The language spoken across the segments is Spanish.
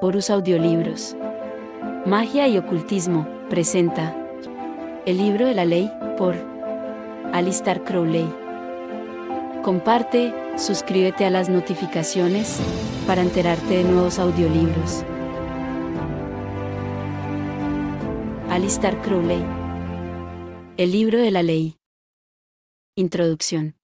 Porus Audiolibros. Magia y Ocultismo, presenta. El libro de la ley, por Alistair Crowley. Comparte, suscríbete a las notificaciones, para enterarte de nuevos audiolibros. Alistair Crowley. El libro de la ley. Introducción.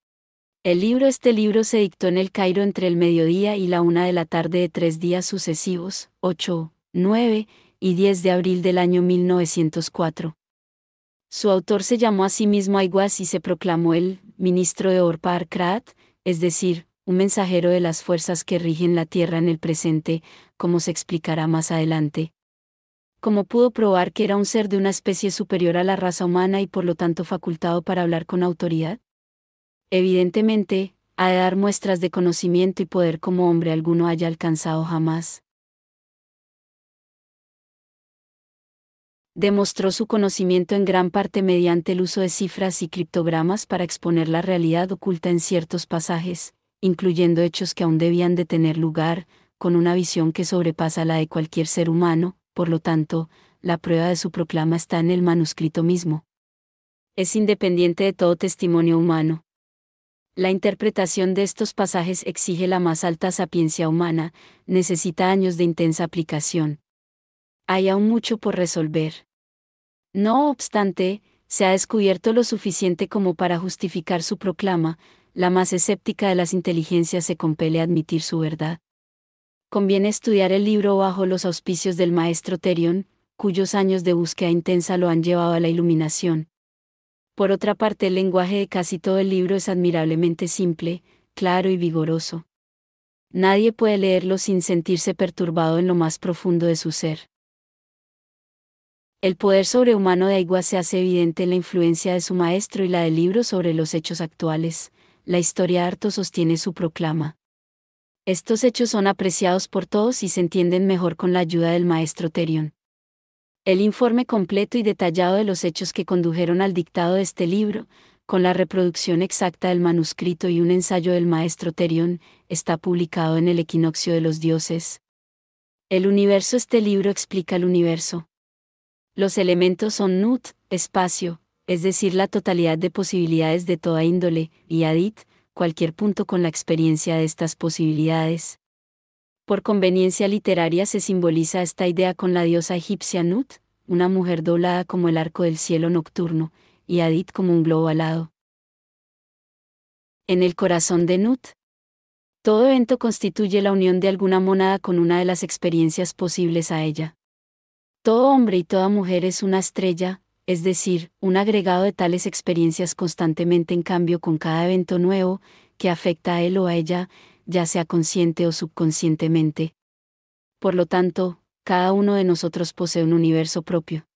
El libro Este libro se dictó en el Cairo entre el mediodía y la una de la tarde de tres días sucesivos, 8, 9 y 10 de abril del año 1904. Su autor se llamó a sí mismo Aiguaz y se proclamó el ministro de Orpar Krat, es decir, un mensajero de las fuerzas que rigen la tierra en el presente, como se explicará más adelante. Como pudo probar que era un ser de una especie superior a la raza humana y por lo tanto facultado para hablar con autoridad? Evidentemente, ha de dar muestras de conocimiento y poder como hombre alguno haya alcanzado jamás. Demostró su conocimiento en gran parte mediante el uso de cifras y criptogramas para exponer la realidad oculta en ciertos pasajes, incluyendo hechos que aún debían de tener lugar, con una visión que sobrepasa la de cualquier ser humano, por lo tanto, la prueba de su proclama está en el manuscrito mismo. Es independiente de todo testimonio humano. La interpretación de estos pasajes exige la más alta sapiencia humana, necesita años de intensa aplicación. Hay aún mucho por resolver. No obstante, se ha descubierto lo suficiente como para justificar su proclama, la más escéptica de las inteligencias se compele a admitir su verdad. Conviene estudiar el libro bajo los auspicios del maestro Terion, cuyos años de búsqueda intensa lo han llevado a la iluminación, por otra parte, el lenguaje de casi todo el libro es admirablemente simple, claro y vigoroso. Nadie puede leerlo sin sentirse perturbado en lo más profundo de su ser. El poder sobrehumano de Aigua se hace evidente en la influencia de su maestro y la del libro sobre los hechos actuales. La historia harto sostiene su proclama. Estos hechos son apreciados por todos y se entienden mejor con la ayuda del maestro Terion el informe completo y detallado de los hechos que condujeron al dictado de este libro, con la reproducción exacta del manuscrito y un ensayo del maestro Terion, está publicado en el Equinoccio de los Dioses. El universo Este libro explica el universo. Los elementos son Nut, espacio, es decir, la totalidad de posibilidades de toda índole, y Adit, cualquier punto con la experiencia de estas posibilidades. Por conveniencia literaria se simboliza esta idea con la diosa egipcia Nut, una mujer doblada como el arco del cielo nocturno, y Adit como un globo alado. En el corazón de Nut. Todo evento constituye la unión de alguna monada con una de las experiencias posibles a ella. Todo hombre y toda mujer es una estrella, es decir, un agregado de tales experiencias constantemente en cambio con cada evento nuevo, que afecta a él o a ella, ya sea consciente o subconscientemente. Por lo tanto, cada uno de nosotros posee un universo propio.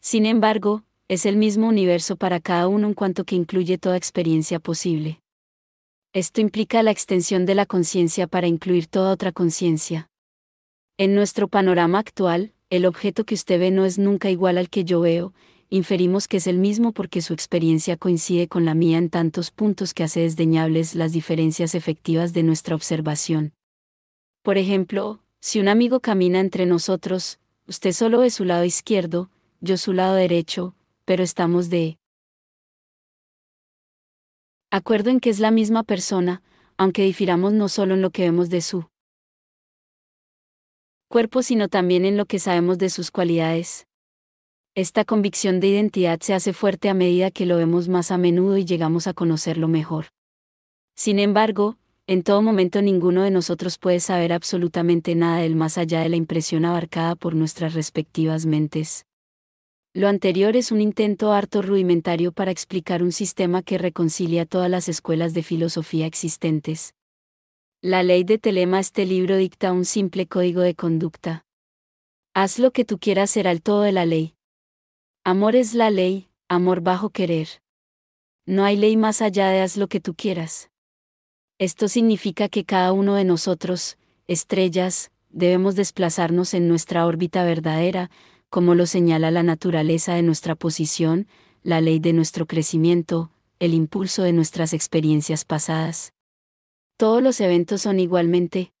Sin embargo, es el mismo universo para cada uno en cuanto que incluye toda experiencia posible. Esto implica la extensión de la conciencia para incluir toda otra conciencia. En nuestro panorama actual, el objeto que usted ve no es nunca igual al que yo veo, inferimos que es el mismo porque su experiencia coincide con la mía en tantos puntos que hace desdeñables las diferencias efectivas de nuestra observación. Por ejemplo, si un amigo camina entre nosotros, usted solo ve su lado izquierdo, yo su lado derecho, pero estamos de acuerdo en que es la misma persona, aunque difiramos no solo en lo que vemos de su cuerpo, sino también en lo que sabemos de sus cualidades. Esta convicción de identidad se hace fuerte a medida que lo vemos más a menudo y llegamos a conocerlo mejor. Sin embargo, en todo momento ninguno de nosotros puede saber absolutamente nada del más allá de la impresión abarcada por nuestras respectivas mentes. Lo anterior es un intento harto rudimentario para explicar un sistema que reconcilia todas las escuelas de filosofía existentes. La ley de Telema este libro dicta un simple código de conducta. Haz lo que tú quieras será al todo de la ley. Amor es la ley, amor bajo querer. No hay ley más allá de haz lo que tú quieras. Esto significa que cada uno de nosotros, estrellas, debemos desplazarnos en nuestra órbita verdadera, como lo señala la naturaleza de nuestra posición, la ley de nuestro crecimiento, el impulso de nuestras experiencias pasadas. Todos los eventos son igualmente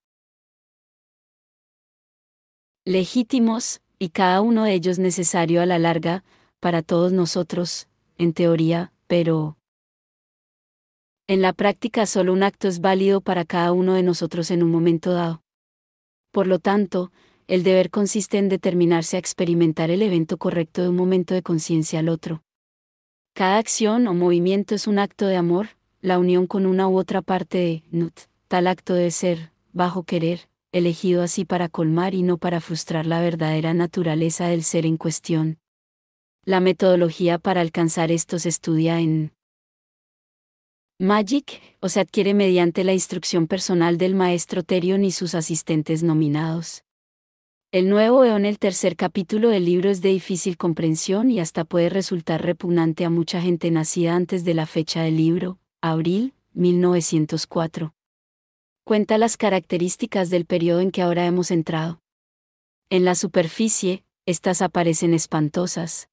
legítimos, y cada uno de ellos necesario a la larga, para todos nosotros, en teoría, pero... En la práctica solo un acto es válido para cada uno de nosotros en un momento dado. Por lo tanto, el deber consiste en determinarse a experimentar el evento correcto de un momento de conciencia al otro. Cada acción o movimiento es un acto de amor, la unión con una u otra parte de Nut. Tal acto debe ser, bajo querer, elegido así para colmar y no para frustrar la verdadera naturaleza del ser en cuestión. La metodología para alcanzar esto se estudia en Magic, o se adquiere mediante la instrucción personal del maestro Terion y sus asistentes nominados. El nuevo eón, el tercer capítulo del libro es de difícil comprensión y hasta puede resultar repugnante a mucha gente nacida antes de la fecha del libro, abril 1904 cuenta las características del periodo en que ahora hemos entrado. En la superficie, estas aparecen espantosas.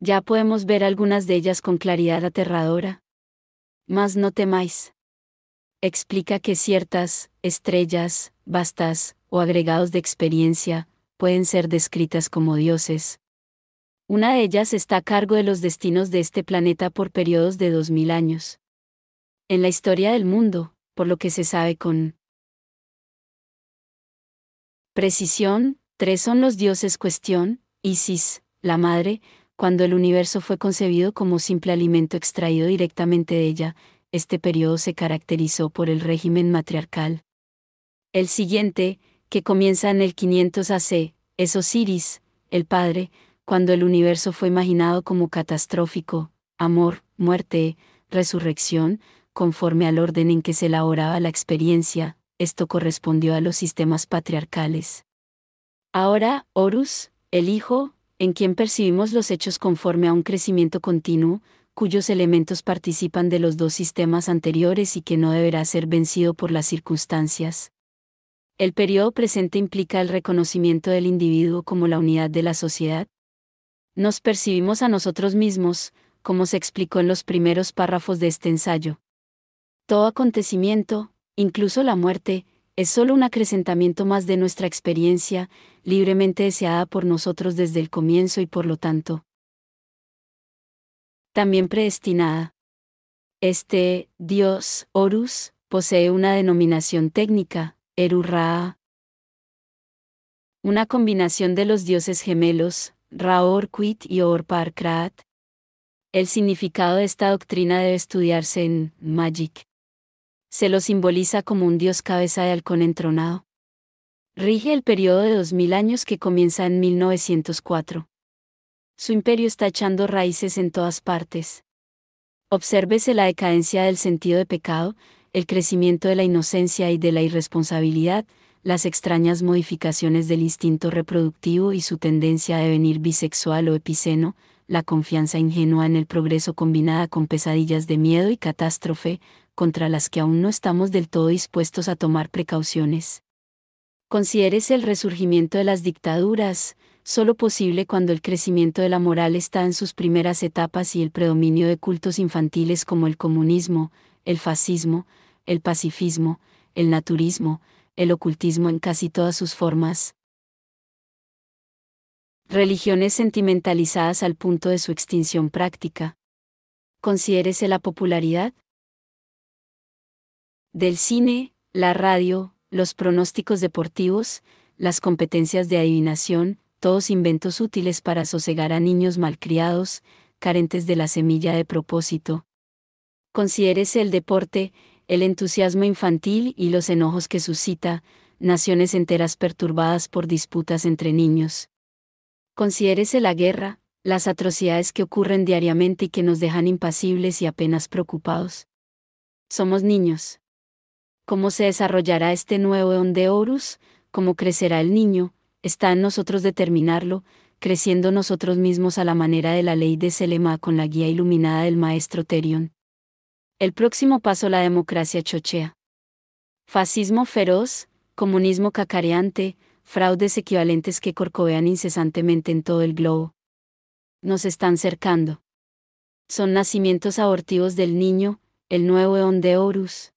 Ya podemos ver algunas de ellas con claridad aterradora. Mas no temáis. Explica que ciertas estrellas, vastas, o agregados de experiencia, pueden ser descritas como dioses. Una de ellas está a cargo de los destinos de este planeta por periodos de 2000 años. En la historia del mundo, por lo que se sabe con precisión, tres son los dioses cuestión, Isis, la madre, cuando el universo fue concebido como simple alimento extraído directamente de ella, este periodo se caracterizó por el régimen matriarcal. El siguiente, que comienza en el 500 AC, es Osiris, el padre, cuando el universo fue imaginado como catastrófico, amor, muerte, resurrección, conforme al orden en que se elaboraba la experiencia, esto correspondió a los sistemas patriarcales. Ahora, Horus, el Hijo, en quien percibimos los hechos conforme a un crecimiento continuo, cuyos elementos participan de los dos sistemas anteriores y que no deberá ser vencido por las circunstancias. El periodo presente implica el reconocimiento del individuo como la unidad de la sociedad. Nos percibimos a nosotros mismos, como se explicó en los primeros párrafos de este ensayo, todo acontecimiento, incluso la muerte, es solo un acrecentamiento más de nuestra experiencia, libremente deseada por nosotros desde el comienzo y por lo tanto, también predestinada. Este dios, Horus, posee una denominación técnica, Eru Ra, una combinación de los dioses gemelos, Raorquit y Krat. El significado de esta doctrina debe estudiarse en Magic se lo simboliza como un dios cabeza de halcón entronado. Rige el periodo de 2000 años que comienza en 1904. Su imperio está echando raíces en todas partes. Obsérvese la decadencia del sentido de pecado, el crecimiento de la inocencia y de la irresponsabilidad, las extrañas modificaciones del instinto reproductivo y su tendencia a devenir bisexual o epiceno, la confianza ingenua en el progreso combinada con pesadillas de miedo y catástrofe, contra las que aún no estamos del todo dispuestos a tomar precauciones. Considérese el resurgimiento de las dictaduras, solo posible cuando el crecimiento de la moral está en sus primeras etapas y el predominio de cultos infantiles como el comunismo, el fascismo, el pacifismo, el naturismo, el ocultismo en casi todas sus formas, Religiones sentimentalizadas al punto de su extinción práctica. Considérese la popularidad del cine, la radio, los pronósticos deportivos, las competencias de adivinación, todos inventos útiles para sosegar a niños malcriados, carentes de la semilla de propósito. Considérese el deporte, el entusiasmo infantil y los enojos que suscita, naciones enteras perturbadas por disputas entre niños. Considérese la guerra, las atrocidades que ocurren diariamente y que nos dejan impasibles y apenas preocupados. Somos niños. ¿Cómo se desarrollará este nuevo Horus? ¿Cómo crecerá el niño? Está en nosotros determinarlo, creciendo nosotros mismos a la manera de la ley de Selema con la guía iluminada del maestro Terion. El próximo paso la democracia chochea. Fascismo feroz, comunismo cacareante, fraudes equivalentes que corcovean incesantemente en todo el globo. Nos están cercando. Son nacimientos abortivos del niño, el nuevo eón de Horus.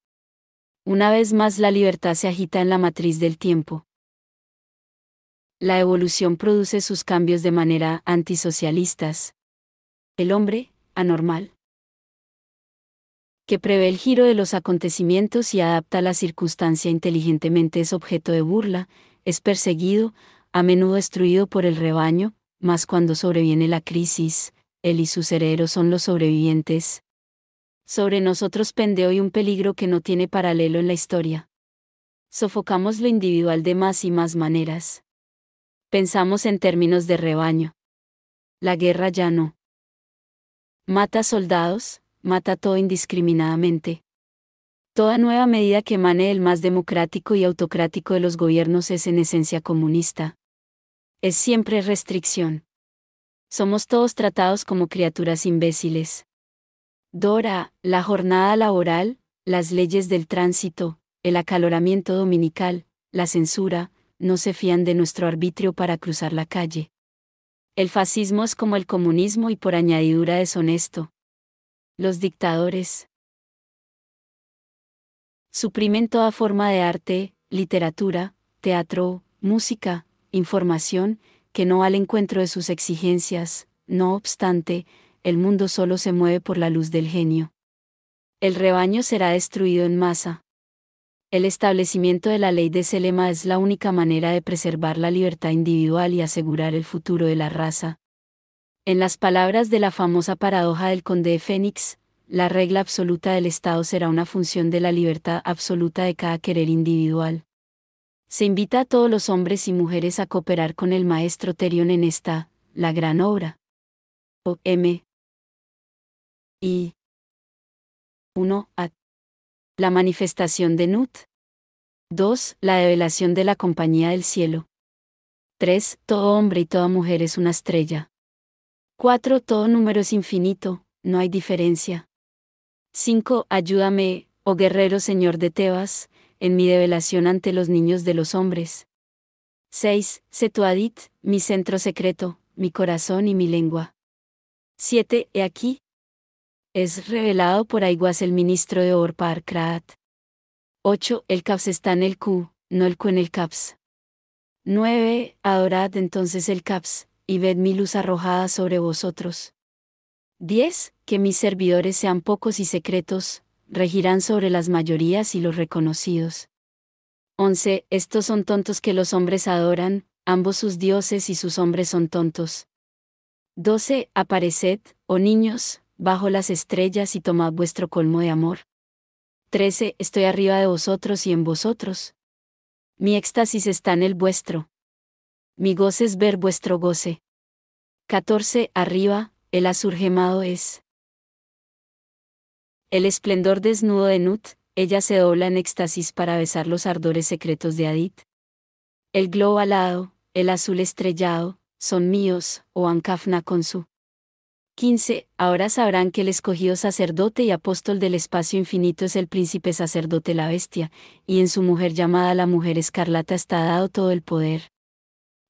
Una vez más la libertad se agita en la matriz del tiempo. La evolución produce sus cambios de manera antisocialistas. El hombre, anormal. Que prevé el giro de los acontecimientos y adapta la circunstancia inteligentemente es objeto de burla, es perseguido, a menudo destruido por el rebaño, mas cuando sobreviene la crisis, él y sus herederos son los sobrevivientes. Sobre nosotros pende hoy un peligro que no tiene paralelo en la historia. Sofocamos lo individual de más y más maneras. Pensamos en términos de rebaño. La guerra ya no. Mata soldados, mata todo indiscriminadamente. Toda nueva medida que emane del más democrático y autocrático de los gobiernos es en esencia comunista. Es siempre restricción. Somos todos tratados como criaturas imbéciles. Dora, la jornada laboral, las leyes del tránsito, el acaloramiento dominical, la censura, no se fían de nuestro arbitrio para cruzar la calle. El fascismo es como el comunismo y por añadidura deshonesto. Los dictadores. Suprimen toda forma de arte, literatura, teatro, música, información, que no al encuentro de sus exigencias, no obstante, el mundo solo se mueve por la luz del genio. El rebaño será destruido en masa. El establecimiento de la ley de Selema es la única manera de preservar la libertad individual y asegurar el futuro de la raza. En las palabras de la famosa paradoja del conde de Fénix, la regla absoluta del Estado será una función de la libertad absoluta de cada querer individual. Se invita a todos los hombres y mujeres a cooperar con el maestro Terion en esta, la gran obra. O M. I. 1. A. La manifestación de Nut. 2. La revelación de la compañía del cielo. 3. Todo hombre y toda mujer es una estrella. 4. Todo número es infinito, no hay diferencia. 5. Ayúdame, oh guerrero señor de Tebas, en mi develación ante los niños de los hombres. 6. Setuadit, mi centro secreto, mi corazón y mi lengua. 7. He aquí. Es revelado por Aiguas el ministro de Orpar 8. El Caps está en el Q, no el Q en el Caps. 9. Adorad entonces el Caps, y ved mi luz arrojada sobre vosotros. 10. Que mis servidores sean pocos y secretos, regirán sobre las mayorías y los reconocidos. 11. Estos son tontos que los hombres adoran, ambos sus dioses y sus hombres son tontos. 12. Apareced, oh niños, bajo las estrellas y tomad vuestro colmo de amor. 13. Estoy arriba de vosotros y en vosotros. Mi éxtasis está en el vuestro. Mi goce es ver vuestro goce. 14. Arriba, el azur gemado es. El esplendor desnudo de Nut, ella se dobla en éxtasis para besar los ardores secretos de Adit. El globo alado, el azul estrellado, son míos, o oh Ankafna con su. 15. Ahora sabrán que el escogido sacerdote y apóstol del espacio infinito es el príncipe sacerdote la bestia, y en su mujer llamada la mujer escarlata está dado todo el poder.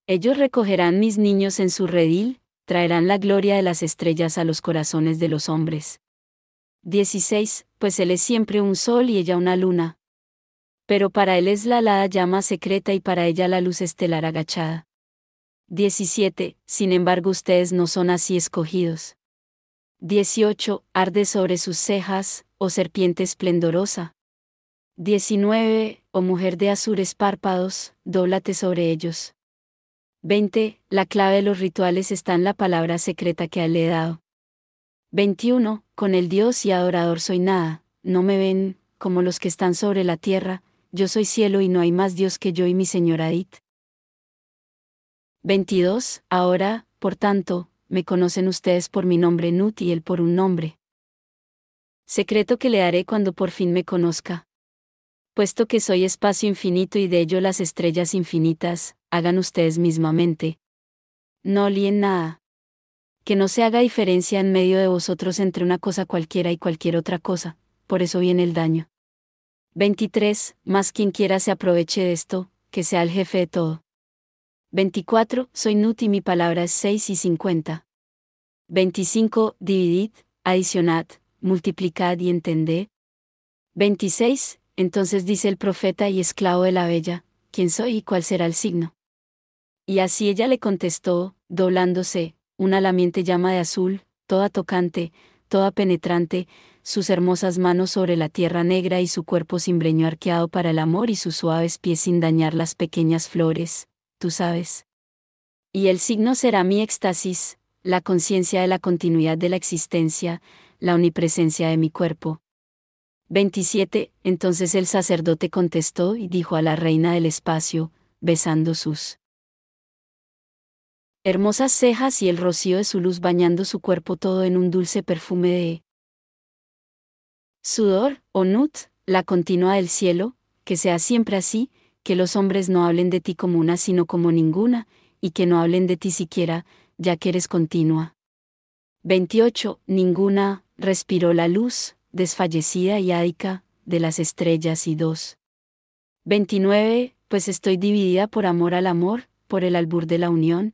Ellos recogerán mis niños en su redil, traerán la gloria de las estrellas a los corazones de los hombres. 16. Pues él es siempre un sol y ella una luna. Pero para él es la alada llama secreta y para ella la luz estelar agachada. 17. Sin embargo ustedes no son así escogidos. 18. Arde sobre sus cejas, oh serpiente esplendorosa. 19. Oh mujer de azures párpados, dóblate sobre ellos. 20. La clave de los rituales está en la palabra secreta que le he dado. 21. Con el Dios y adorador soy nada, no me ven, como los que están sobre la tierra, yo soy cielo y no hay más Dios que yo y mi Señor Adit. 22. Ahora, por tanto, me conocen ustedes por mi nombre Nut y él por un nombre. Secreto que le haré cuando por fin me conozca puesto que soy espacio infinito y de ello las estrellas infinitas, hagan ustedes mismamente. No lien nada. Que no se haga diferencia en medio de vosotros entre una cosa cualquiera y cualquier otra cosa, por eso viene el daño. 23. Más quien quiera se aproveche de esto, que sea el jefe de todo. 24. Soy Nut y mi palabra es 6 y 50. 25. Dividid, adicionad, multiplicad y entended. 26. Entonces dice el profeta y esclavo de la bella, ¿quién soy y cuál será el signo? Y así ella le contestó, doblándose, una lamiente llama de azul, toda tocante, toda penetrante, sus hermosas manos sobre la tierra negra y su cuerpo cimbreño arqueado para el amor y sus suaves pies sin dañar las pequeñas flores, tú sabes. Y el signo será mi éxtasis, la conciencia de la continuidad de la existencia, la omnipresencia de mi cuerpo, 27. Entonces el sacerdote contestó y dijo a la reina del espacio, besando sus hermosas cejas y el rocío de su luz bañando su cuerpo todo en un dulce perfume de sudor, nut, la continua del cielo, que sea siempre así, que los hombres no hablen de ti como una sino como ninguna, y que no hablen de ti siquiera, ya que eres continua. 28. Ninguna, respiró la luz, desfallecida y ádica, de las estrellas y dos. 29. Pues estoy dividida por amor al amor, por el albur de la unión.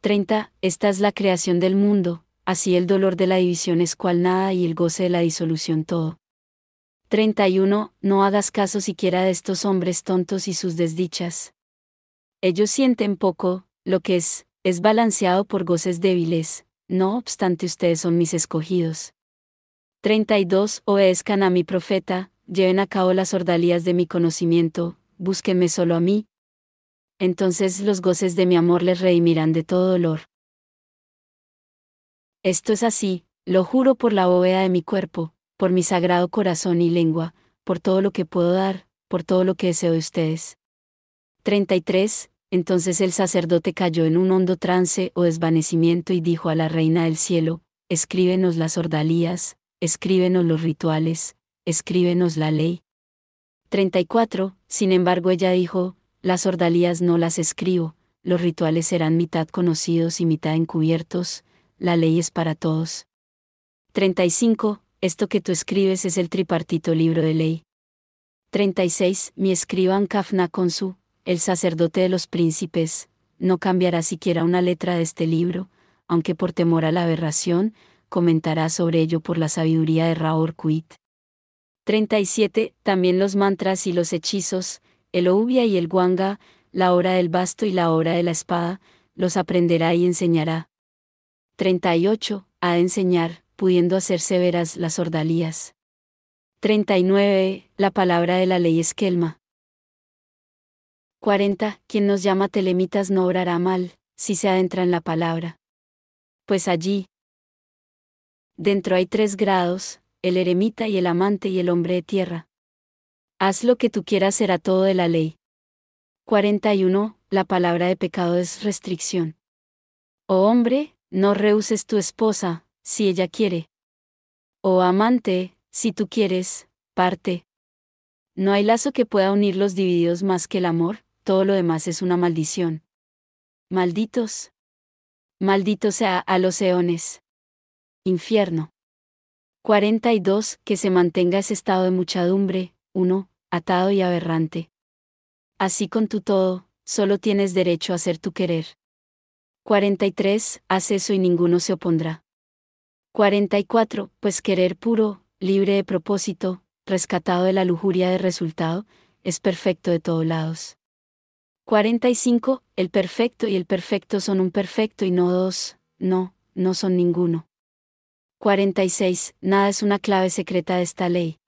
30. Esta es la creación del mundo, así el dolor de la división es cual nada y el goce de la disolución todo. 31. No hagas caso siquiera de estos hombres tontos y sus desdichas. Ellos sienten poco, lo que es, es balanceado por goces débiles, no obstante ustedes son mis escogidos. 32. Obedezcan a mi profeta, lleven a cabo las ordalías de mi conocimiento, búsquenme solo a mí. Entonces los goces de mi amor les redimirán de todo dolor. Esto es así, lo juro por la bóveda de mi cuerpo, por mi sagrado corazón y lengua, por todo lo que puedo dar, por todo lo que deseo de ustedes. 33. Entonces el sacerdote cayó en un hondo trance o desvanecimiento y dijo a la reina del cielo, escríbenos las ordalías, escríbenos los rituales, escríbenos la ley. 34. Sin embargo ella dijo, las ordalías no las escribo, los rituales serán mitad conocidos y mitad encubiertos, la ley es para todos. 35. Esto que tú escribes es el tripartito libro de ley. 36. Mi escriban Kafna Konsu, el sacerdote de los príncipes, no cambiará siquiera una letra de este libro, aunque por temor a la aberración, comentará sobre ello por la sabiduría de Raor Kuit. 37. También los mantras y los hechizos, el Oubia y el Guanga, la hora del basto y la hora de la espada, los aprenderá y enseñará. 38. Ha de enseñar, pudiendo hacer severas las ordalías. 39. La palabra de la ley es Kelma. 40. Quien nos llama telemitas no obrará mal, si se adentra en la palabra. Pues allí, Dentro hay tres grados, el eremita y el amante y el hombre de tierra. Haz lo que tú quieras será todo de la ley. 41. La palabra de pecado es restricción. Oh hombre, no rehuses tu esposa, si ella quiere. Oh amante, si tú quieres, parte. No hay lazo que pueda unir los divididos más que el amor, todo lo demás es una maldición. Malditos. Maldito sea a los eones infierno. 42. Que se mantenga ese estado de muchadumbre, uno, Atado y aberrante. Así con tu todo, solo tienes derecho a hacer tu querer. 43. Haz eso y ninguno se opondrá. 44. Pues querer puro, libre de propósito, rescatado de la lujuria de resultado, es perfecto de todos lados. 45. El perfecto y el perfecto son un perfecto y no dos, no, no son ninguno. 46. Nada es una clave secreta de esta ley.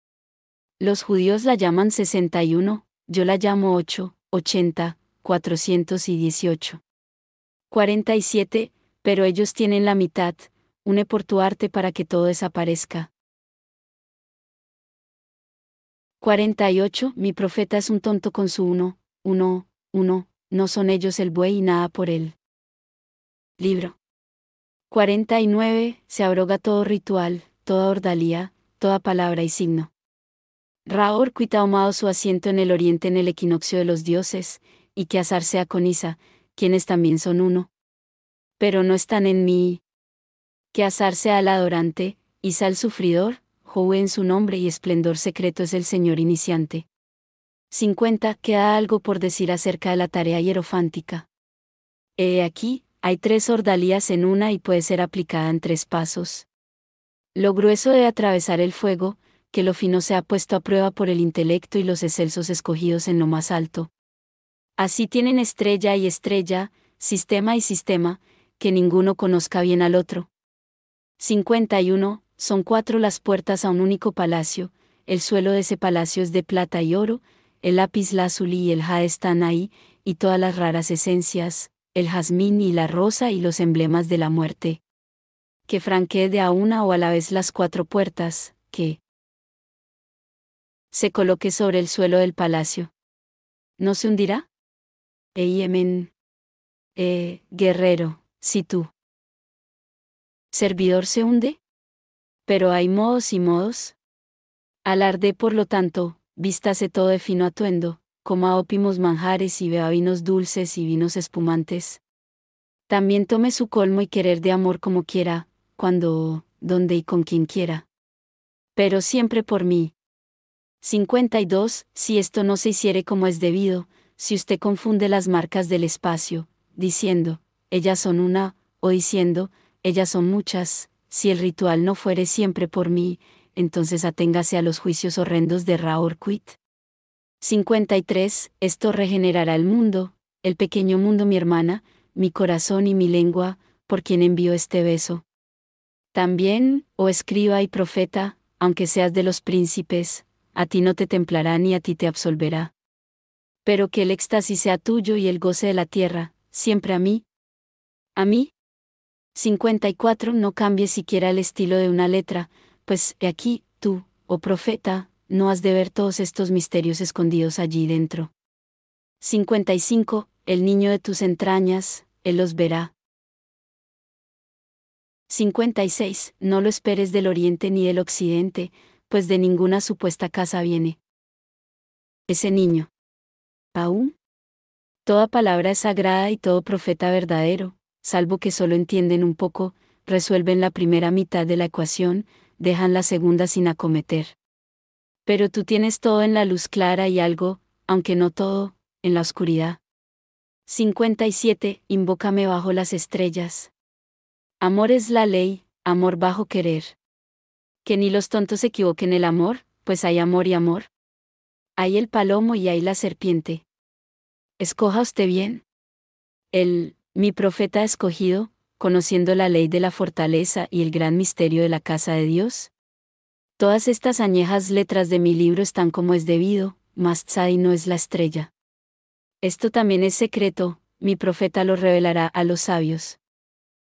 Los judíos la llaman 61, yo la llamo 8, 80, 418. 47. Pero ellos tienen la mitad, une por tu arte para que todo desaparezca. 48. Mi profeta es un tonto con su uno, uno, uno, no son ellos el buey y nada por él. Libro. 49. Se abroga todo ritual, toda ordalía, toda palabra y signo. Raor quita su asiento en el oriente en el equinoccio de los dioses, y que azar sea con Isa, quienes también son uno. Pero no están en mí. Que azar sea el adorante, Isa el sufridor, Jove en su nombre y esplendor secreto es el Señor iniciante. 50. Queda algo por decir acerca de la tarea hierofántica. He aquí, hay tres ordalías en una y puede ser aplicada en tres pasos. Lo grueso debe atravesar el fuego, que lo fino se ha puesto a prueba por el intelecto y los excelsos escogidos en lo más alto. Así tienen estrella y estrella, sistema y sistema, que ninguno conozca bien al otro. 51. Son cuatro las puertas a un único palacio, el suelo de ese palacio es de plata y oro, el lápiz lazuli y el jade están ahí, y todas las raras esencias, el jazmín y la rosa y los emblemas de la muerte. Que franquee a una o a la vez las cuatro puertas, que se coloque sobre el suelo del palacio. ¿No se hundirá? Eyemen. Eh, guerrero, si tú. ¿Servidor se hunde? Pero hay modos y modos. Alarde, por lo tanto, vístase todo de fino atuendo, coma ópimos manjares y beba vinos dulces y vinos espumantes. También tome su colmo y querer de amor como quiera, cuando, donde y con quien quiera. Pero siempre por mí. 52. Si esto no se hiciere como es debido, si usted confunde las marcas del espacio, diciendo, ellas son una, o diciendo, ellas son muchas, si el ritual no fuere siempre por mí, entonces aténgase a los juicios horrendos de Raorquit. 53. Esto regenerará el mundo, el pequeño mundo mi hermana, mi corazón y mi lengua, por quien envío este beso. También, oh escriba y profeta, aunque seas de los príncipes, a ti no te templará ni a ti te absolverá. Pero que el éxtasis sea tuyo y el goce de la tierra, siempre a mí. ¿A mí? 54. No cambie siquiera el estilo de una letra, pues he aquí, tú, oh profeta, no has de ver todos estos misterios escondidos allí dentro. 55. El niño de tus entrañas, él los verá. 56. No lo esperes del oriente ni del occidente, pues de ninguna supuesta casa viene. Ese niño. Aún. Toda palabra es sagrada y todo profeta verdadero, salvo que solo entienden un poco, resuelven la primera mitad de la ecuación, dejan la segunda sin acometer. Pero tú tienes todo en la luz clara y algo, aunque no todo, en la oscuridad. 57. Invócame bajo las estrellas. Amor es la ley, amor bajo querer. Que ni los tontos equivoquen el amor, pues hay amor y amor. Hay el palomo y hay la serpiente. Escoja usted bien. El, mi profeta escogido, conociendo la ley de la fortaleza y el gran misterio de la casa de Dios, Todas estas añejas letras de mi libro están como es debido, mas Tzai no es la estrella. Esto también es secreto, mi profeta lo revelará a los sabios.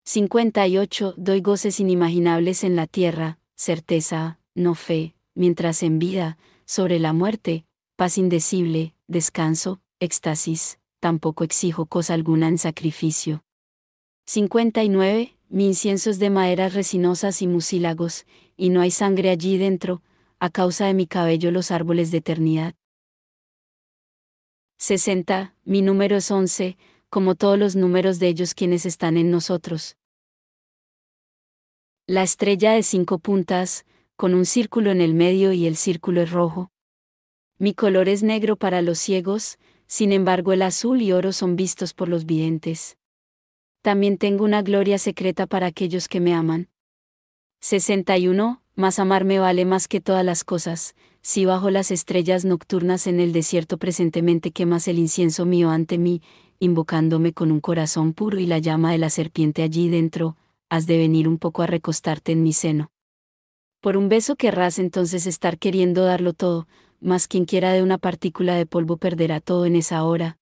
58. Doy goces inimaginables en la tierra, certeza, no fe, mientras en vida, sobre la muerte, paz indecible, descanso, éxtasis, tampoco exijo cosa alguna en sacrificio. 59. Mi incienso es de maderas resinosas y mucílagos, y no hay sangre allí dentro, a causa de mi cabello los árboles de eternidad. 60. Mi número es 11, como todos los números de ellos quienes están en nosotros. La estrella de cinco puntas, con un círculo en el medio y el círculo es rojo. Mi color es negro para los ciegos, sin embargo el azul y oro son vistos por los videntes. También tengo una gloria secreta para aquellos que me aman. 61. Más amar me vale más que todas las cosas, si bajo las estrellas nocturnas en el desierto presentemente quemas el incienso mío ante mí, invocándome con un corazón puro y la llama de la serpiente allí dentro, has de venir un poco a recostarte en mi seno. Por un beso querrás entonces estar queriendo darlo todo, mas quien quiera de una partícula de polvo perderá todo en esa hora.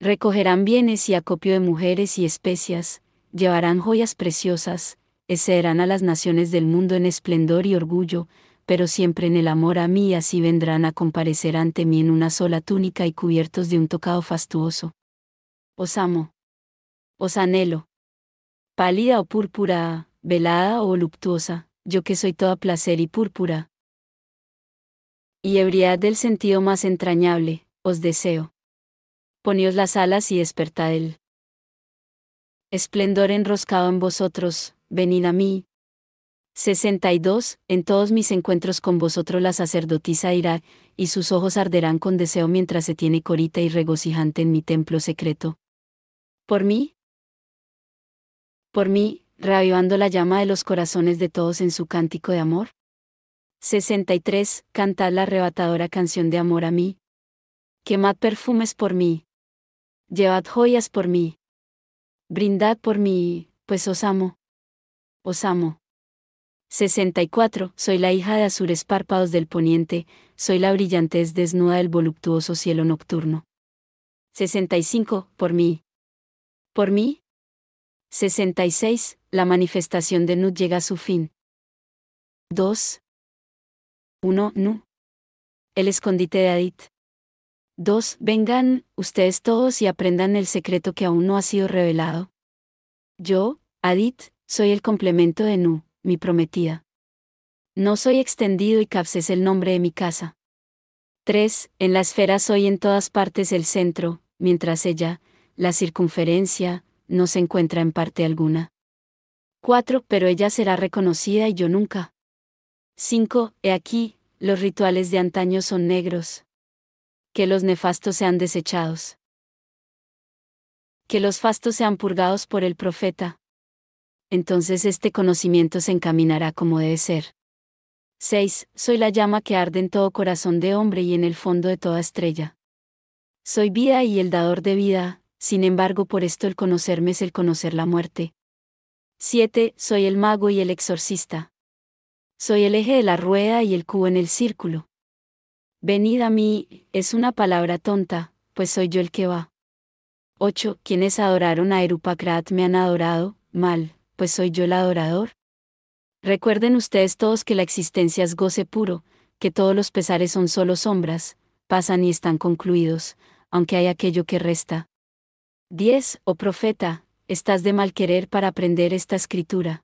Recogerán bienes y acopio de mujeres y especias, llevarán joyas preciosas, excederán a las naciones del mundo en esplendor y orgullo, pero siempre en el amor a mí, así vendrán a comparecer ante mí en una sola túnica y cubiertos de un tocado fastuoso. Os amo. Os anhelo. Pálida o púrpura, velada o voluptuosa, yo que soy toda placer y púrpura. Y ebriedad del sentido más entrañable, os deseo. Poneos las alas y despertad el Esplendor enroscado en vosotros, venid a mí. 62. En todos mis encuentros con vosotros la sacerdotisa irá, y sus ojos arderán con deseo mientras se tiene corita y regocijante en mi templo secreto. ¿Por mí? Por mí, reavivando la llama de los corazones de todos en su cántico de amor. 63. Cantad la arrebatadora canción de amor a mí. Quemad perfumes por mí. Llevad joyas por mí. Brindad por mí, pues os amo os amo. 64. Soy la hija de azures párpados del poniente, soy la brillantez desnuda del voluptuoso cielo nocturno. 65. Por mí. ¿Por mí? 66. La manifestación de Nut llega a su fin. 2. 1. Nu. El escondite de Adit. 2. Vengan, ustedes todos y aprendan el secreto que aún no ha sido revelado. Yo, Adit, soy el complemento de Nu, mi prometida. No soy extendido y Caps es el nombre de mi casa. 3. En la esfera soy en todas partes el centro, mientras ella, la circunferencia, no se encuentra en parte alguna. 4. Pero ella será reconocida y yo nunca. 5. He aquí, los rituales de antaño son negros. Que los nefastos sean desechados. Que los fastos sean purgados por el profeta entonces este conocimiento se encaminará como debe ser. 6. Soy la llama que arde en todo corazón de hombre y en el fondo de toda estrella. Soy vida y el dador de vida, sin embargo por esto el conocerme es el conocer la muerte. 7. Soy el mago y el exorcista. Soy el eje de la rueda y el cubo en el círculo. Venid a mí, es una palabra tonta, pues soy yo el que va. 8. Quienes adoraron a erupacrat me han adorado, mal, pues soy yo el adorador. Recuerden ustedes todos que la existencia es goce puro, que todos los pesares son solo sombras, pasan y están concluidos, aunque hay aquello que resta. 10. Oh profeta, estás de mal querer para aprender esta escritura.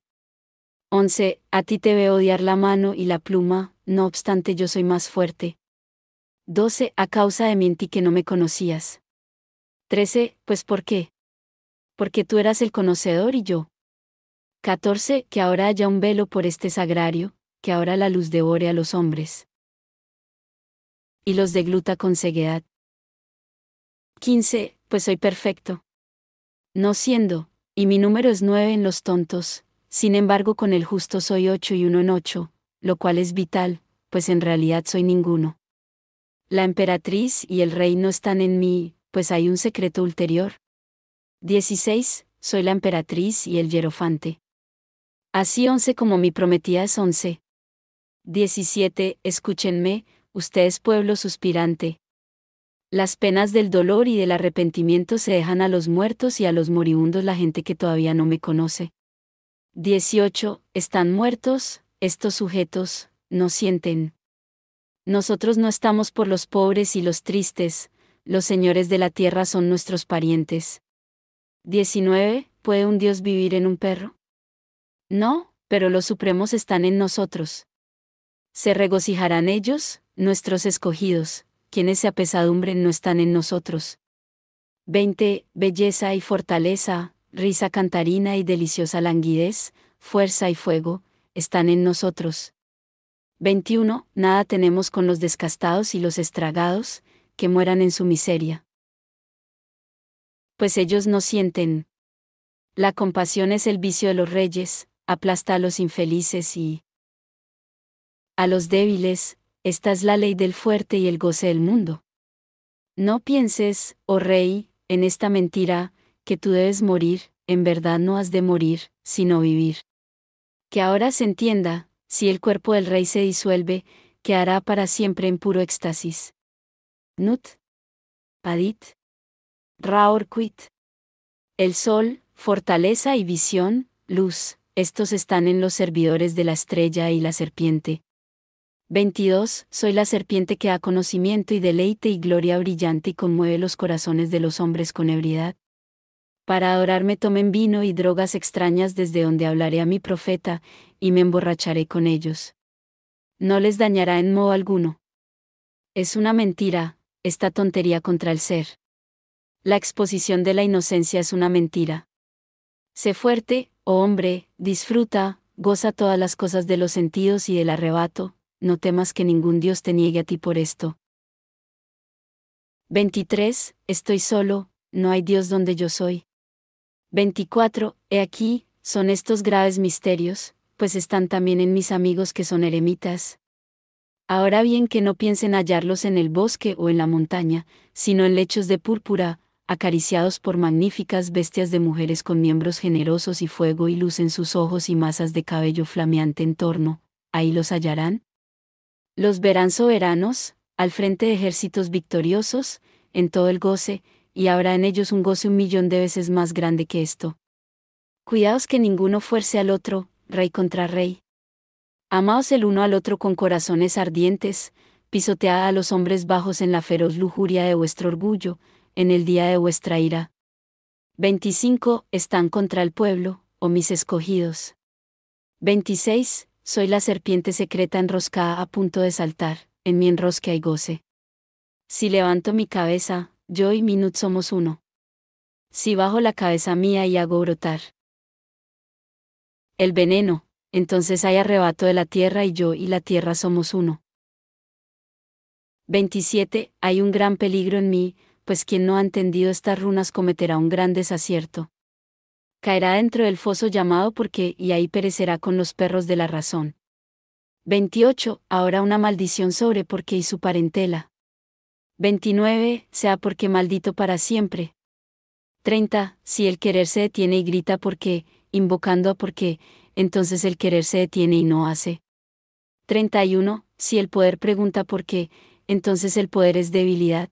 11. A ti te veo odiar la mano y la pluma, no obstante yo soy más fuerte. 12. A causa de mí ti que no me conocías. 13. Pues ¿por qué? Porque tú eras el conocedor y yo. 14. Que ahora haya un velo por este sagrario, que ahora la luz devore a los hombres. Y los degluta con ceguedad. 15. Pues soy perfecto. No siendo, y mi número es nueve en los tontos, sin embargo con el justo soy ocho y uno en ocho, lo cual es vital, pues en realidad soy ninguno. La emperatriz y el rey no están en mí, pues hay un secreto ulterior. 16. Soy la emperatriz y el hierofante. Así once como mi prometía es once. 17. Escúchenme, usted pueblo suspirante. Las penas del dolor y del arrepentimiento se dejan a los muertos y a los moribundos la gente que todavía no me conoce. 18. Están muertos, estos sujetos, no sienten. Nosotros no estamos por los pobres y los tristes, los señores de la tierra son nuestros parientes. 19. ¿Puede un Dios vivir en un perro? No, pero los supremos están en nosotros. Se regocijarán ellos, nuestros escogidos, quienes se apesadumbren no están en nosotros. 20. Belleza y fortaleza, risa cantarina y deliciosa languidez, fuerza y fuego, están en nosotros. 21. Nada tenemos con los descastados y los estragados, que mueran en su miseria. Pues ellos no sienten. La compasión es el vicio de los reyes, aplasta a los infelices y a los débiles, esta es la ley del fuerte y el goce del mundo. No pienses, oh rey, en esta mentira, que tú debes morir, en verdad no has de morir, sino vivir. Que ahora se entienda, si el cuerpo del rey se disuelve, que hará para siempre en puro éxtasis. Nut. Padit. Raorquit, El sol, fortaleza y visión, luz. Estos están en los servidores de la estrella y la serpiente. 22. Soy la serpiente que da conocimiento y deleite y gloria brillante y conmueve los corazones de los hombres con ebriedad. Para adorarme tomen vino y drogas extrañas desde donde hablaré a mi profeta, y me emborracharé con ellos. No les dañará en modo alguno. Es una mentira, esta tontería contra el ser. La exposición de la inocencia es una mentira. Sé fuerte, Oh hombre, disfruta, goza todas las cosas de los sentidos y del arrebato, no temas que ningún Dios te niegue a ti por esto. 23. Estoy solo, no hay Dios donde yo soy. 24. He aquí, son estos graves misterios, pues están también en mis amigos que son eremitas. Ahora bien que no piensen hallarlos en el bosque o en la montaña, sino en lechos de púrpura, acariciados por magníficas bestias de mujeres con miembros generosos y fuego y luz en sus ojos y masas de cabello flameante en torno, ahí los hallarán. Los verán soberanos, al frente de ejércitos victoriosos, en todo el goce, y habrá en ellos un goce un millón de veces más grande que esto. Cuidaos que ninguno fuerce al otro, rey contra rey. Amaos el uno al otro con corazones ardientes, pisotead a los hombres bajos en la feroz lujuria de vuestro orgullo, en el día de vuestra ira. 25. Están contra el pueblo, o oh mis escogidos. 26. Soy la serpiente secreta enroscada a punto de saltar, en mi enrosca y goce. Si levanto mi cabeza, yo y Minut somos uno. Si bajo la cabeza mía y hago brotar. El veneno, entonces hay arrebato de la tierra y yo y la tierra somos uno. 27. Hay un gran peligro en mí, pues quien no ha entendido estas runas cometerá un gran desacierto. Caerá dentro del foso llamado porque, y ahí perecerá con los perros de la razón. 28. Ahora una maldición sobre porque y su parentela. 29. Sea porque maldito para siempre. 30. Si el querer se detiene y grita porque, invocando a porque, entonces el querer se detiene y no hace. 31. Si el poder pregunta por qué, entonces el poder es debilidad.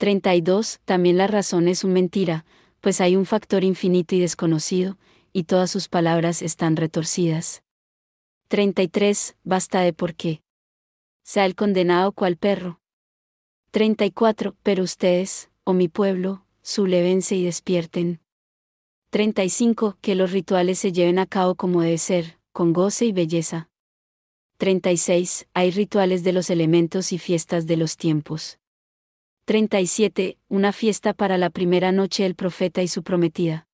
32. También la razón es una mentira, pues hay un factor infinito y desconocido, y todas sus palabras están retorcidas. 33. Basta de por qué. Sea el condenado cual perro. 34. Pero ustedes, o oh mi pueblo, sublevense y despierten. 35. Que los rituales se lleven a cabo como debe ser, con goce y belleza. 36. Hay rituales de los elementos y fiestas de los tiempos. 37. Una fiesta para la primera noche el profeta y su prometida.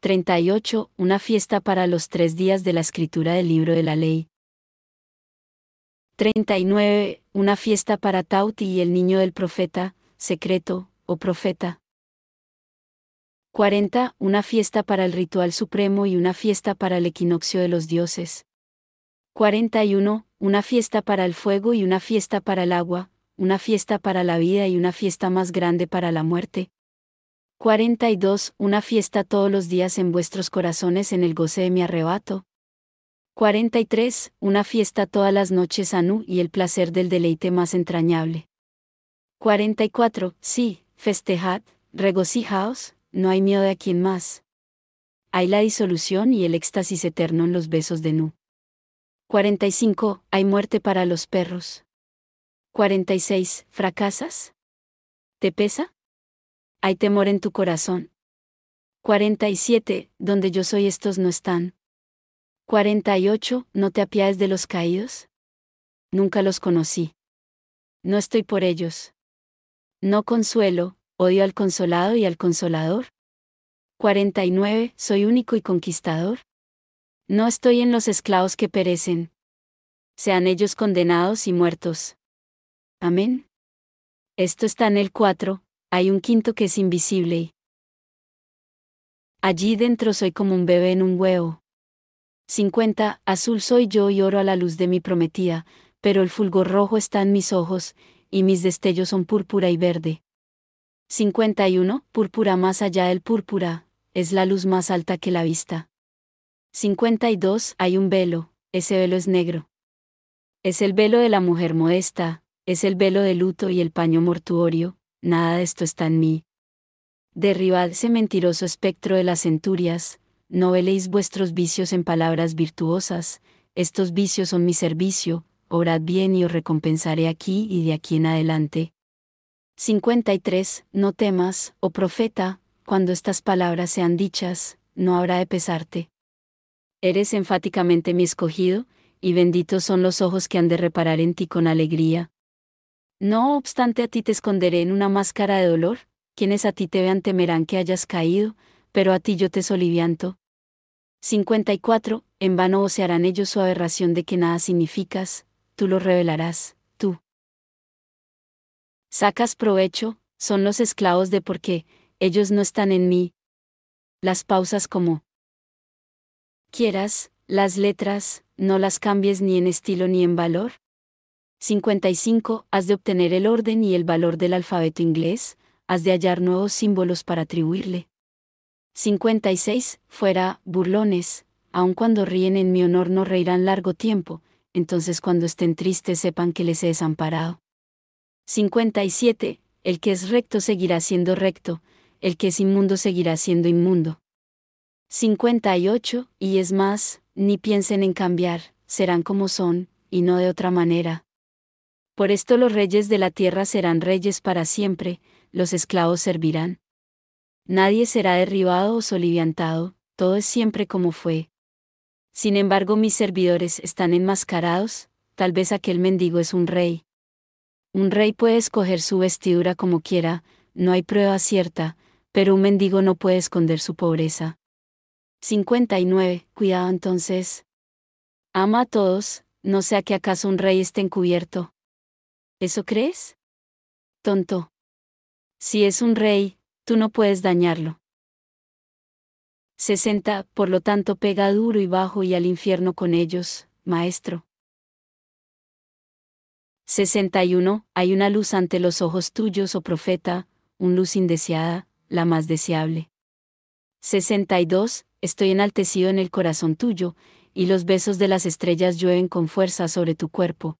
38. Una fiesta para los tres días de la escritura del libro de la ley. 39. Una fiesta para Tauti y el niño del profeta, secreto, o oh profeta. 40. Una fiesta para el ritual supremo y una fiesta para el equinoccio de los dioses. 41. Una fiesta para el fuego y una fiesta para el agua, una fiesta para la vida y una fiesta más grande para la muerte. 42. Una fiesta todos los días en vuestros corazones en el goce de mi arrebato. 43. Una fiesta todas las noches Nu y el placer del deleite más entrañable. 44. Sí, festejad, regocijaos, no hay miedo de a quien más. Hay la disolución y el éxtasis eterno en los besos de Nu. 45. Hay muerte para los perros. 46. ¿Fracasas? ¿Te pesa? Hay temor en tu corazón. 47. Donde yo soy estos no están. 48. No te apiades de los caídos. Nunca los conocí. No estoy por ellos. No consuelo, odio al consolado y al consolador. 49. Soy único y conquistador. No estoy en los esclavos que perecen. Sean ellos condenados y muertos. Amén. Esto está en el 4, hay un quinto que es invisible allí dentro soy como un bebé en un huevo. 50. Azul soy yo y oro a la luz de mi prometida, pero el fulgor rojo está en mis ojos, y mis destellos son púrpura y verde. 51. Púrpura más allá del púrpura, es la luz más alta que la vista. 52. Hay un velo, ese velo es negro. Es el velo de la mujer modesta, es el velo de luto y el paño mortuorio, nada de esto está en mí. Derribad ese mentiroso espectro de las centurias, no veléis vuestros vicios en palabras virtuosas, estos vicios son mi servicio, orad bien y os recompensaré aquí y de aquí en adelante. 53. No temas, oh profeta, cuando estas palabras sean dichas, no habrá de pesarte. Eres enfáticamente mi escogido, y benditos son los ojos que han de reparar en ti con alegría, no obstante a ti te esconderé en una máscara de dolor, quienes a ti te vean temerán que hayas caído, pero a ti yo te solivianto. 54. En vano osearán ellos su aberración de que nada significas, tú lo revelarás, tú. Sacas provecho, son los esclavos de por qué. ellos no están en mí. Las pausas como quieras, las letras, no las cambies ni en estilo ni en valor, 55. Has de obtener el orden y el valor del alfabeto inglés, has de hallar nuevos símbolos para atribuirle. 56. Fuera, burlones, aun cuando ríen en mi honor no reirán largo tiempo, entonces cuando estén tristes sepan que les he desamparado. 57. El que es recto seguirá siendo recto, el que es inmundo seguirá siendo inmundo. 58. Y es más, ni piensen en cambiar, serán como son, y no de otra manera. Por esto los reyes de la tierra serán reyes para siempre, los esclavos servirán. Nadie será derribado o soliviantado, todo es siempre como fue. Sin embargo mis servidores están enmascarados, tal vez aquel mendigo es un rey. Un rey puede escoger su vestidura como quiera, no hay prueba cierta, pero un mendigo no puede esconder su pobreza. 59. Cuidado entonces. Ama a todos, no sea que acaso un rey esté encubierto. ¿Eso crees? Tonto. Si es un rey, tú no puedes dañarlo. 60. Por lo tanto, pega duro y bajo y al infierno con ellos, maestro. 61. Hay una luz ante los ojos tuyos, oh profeta, un luz indeseada, la más deseable. 62. Estoy enaltecido en el corazón tuyo, y los besos de las estrellas llueven con fuerza sobre tu cuerpo,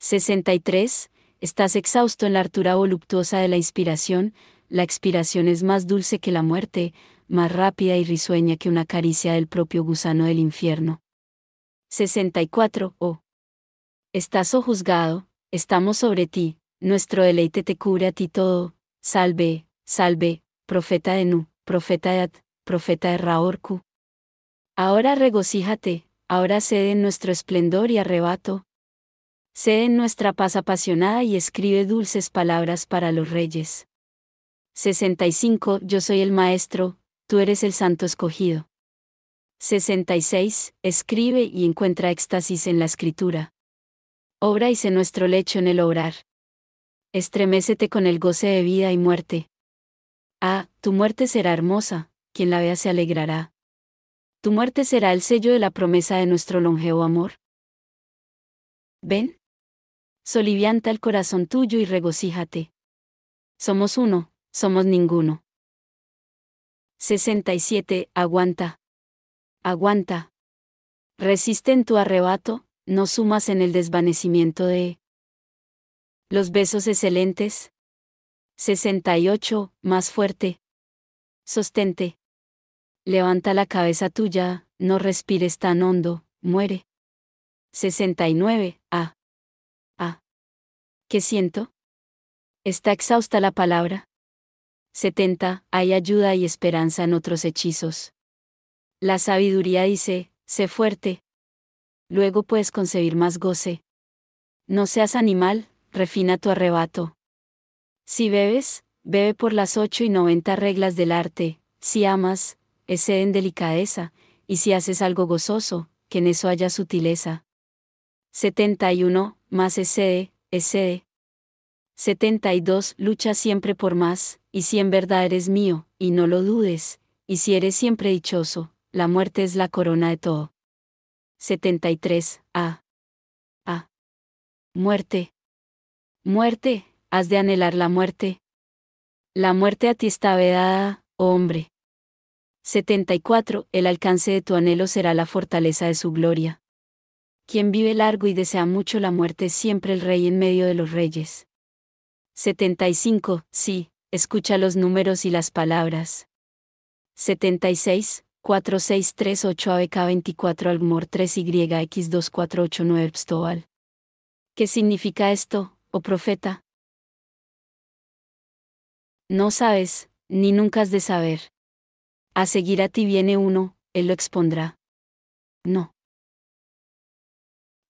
63. Estás exhausto en la hartura voluptuosa de la inspiración, la expiración es más dulce que la muerte, más rápida y risueña que una caricia del propio gusano del infierno. 64. Oh. Estás oh juzgado, estamos sobre ti, nuestro deleite te cubre a ti todo, salve, salve, profeta de Nu, profeta de profeta de Raorku. Ahora regocíjate, ahora cede en nuestro esplendor y arrebato, Sé en nuestra paz apasionada y escribe dulces palabras para los reyes. 65. Yo soy el Maestro, tú eres el Santo escogido. 66. Escribe y encuentra éxtasis en la escritura. Obra y sé nuestro lecho en el obrar. Estremécete con el goce de vida y muerte. Ah, tu muerte será hermosa, quien la vea se alegrará. Tu muerte será el sello de la promesa de nuestro longevo amor. Ven, solivianta el corazón tuyo y regocíjate. Somos uno, somos ninguno. 67. Aguanta. Aguanta. Resiste en tu arrebato, no sumas en el desvanecimiento de los besos excelentes. 68. Más fuerte. Sostente. Levanta la cabeza tuya, no respires tan hondo, muere. 69. A. ¿Qué siento? Está exhausta la palabra. 70. Hay ayuda y esperanza en otros hechizos. La sabiduría dice, sé fuerte. Luego puedes concebir más goce. No seas animal, refina tu arrebato. Si bebes, bebe por las 8 y 90 reglas del arte, si amas, excede en delicadeza, y si haces algo gozoso, que en eso haya sutileza. 71. Más excede, y 72. Lucha siempre por más, y si en verdad eres mío, y no lo dudes, y si eres siempre dichoso, la muerte es la corona de todo. 73. A. A. Muerte. Muerte, has de anhelar la muerte. La muerte a ti está vedada, oh hombre. 74. El alcance de tu anhelo será la fortaleza de su gloria quien vive largo y desea mucho la muerte es siempre el rey en medio de los reyes. 75. Sí, escucha los números y las palabras. 76. 4638 ABK 24 Almor 3 YX 2489 Pstobal. ¿Qué significa esto, oh profeta? No sabes, ni nunca has de saber. A seguir a ti viene uno, él lo expondrá. No.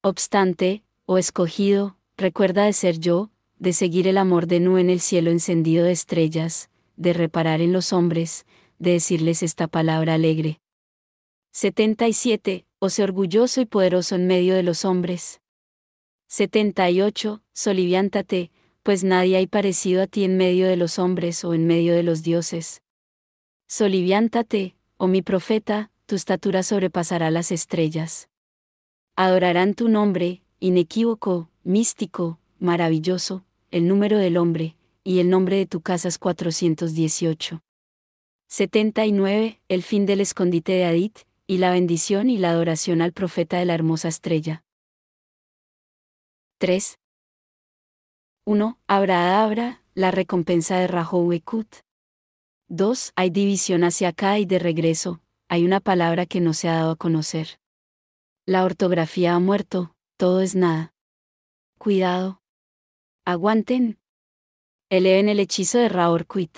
Obstante, o oh escogido, recuerda de ser yo, de seguir el amor de Nu en el cielo encendido de estrellas, de reparar en los hombres, de decirles esta palabra alegre. 77. O sé orgulloso y poderoso en medio de los hombres. 78. Soliviántate, pues nadie hay parecido a ti en medio de los hombres o en medio de los dioses. Soliviántate, oh mi profeta, tu estatura sobrepasará las estrellas. Adorarán tu nombre, inequívoco, místico, maravilloso, el número del hombre, y el nombre de tu casa es 418. 79. El fin del escondite de Adit, y la bendición y la adoración al profeta de la hermosa estrella. 3. 1. Abra la recompensa de rahouekut 2. Hay división hacia acá y de regreso, hay una palabra que no se ha dado a conocer. La ortografía ha muerto, todo es nada. Cuidado. Aguanten. Eleven el hechizo de Raorquit.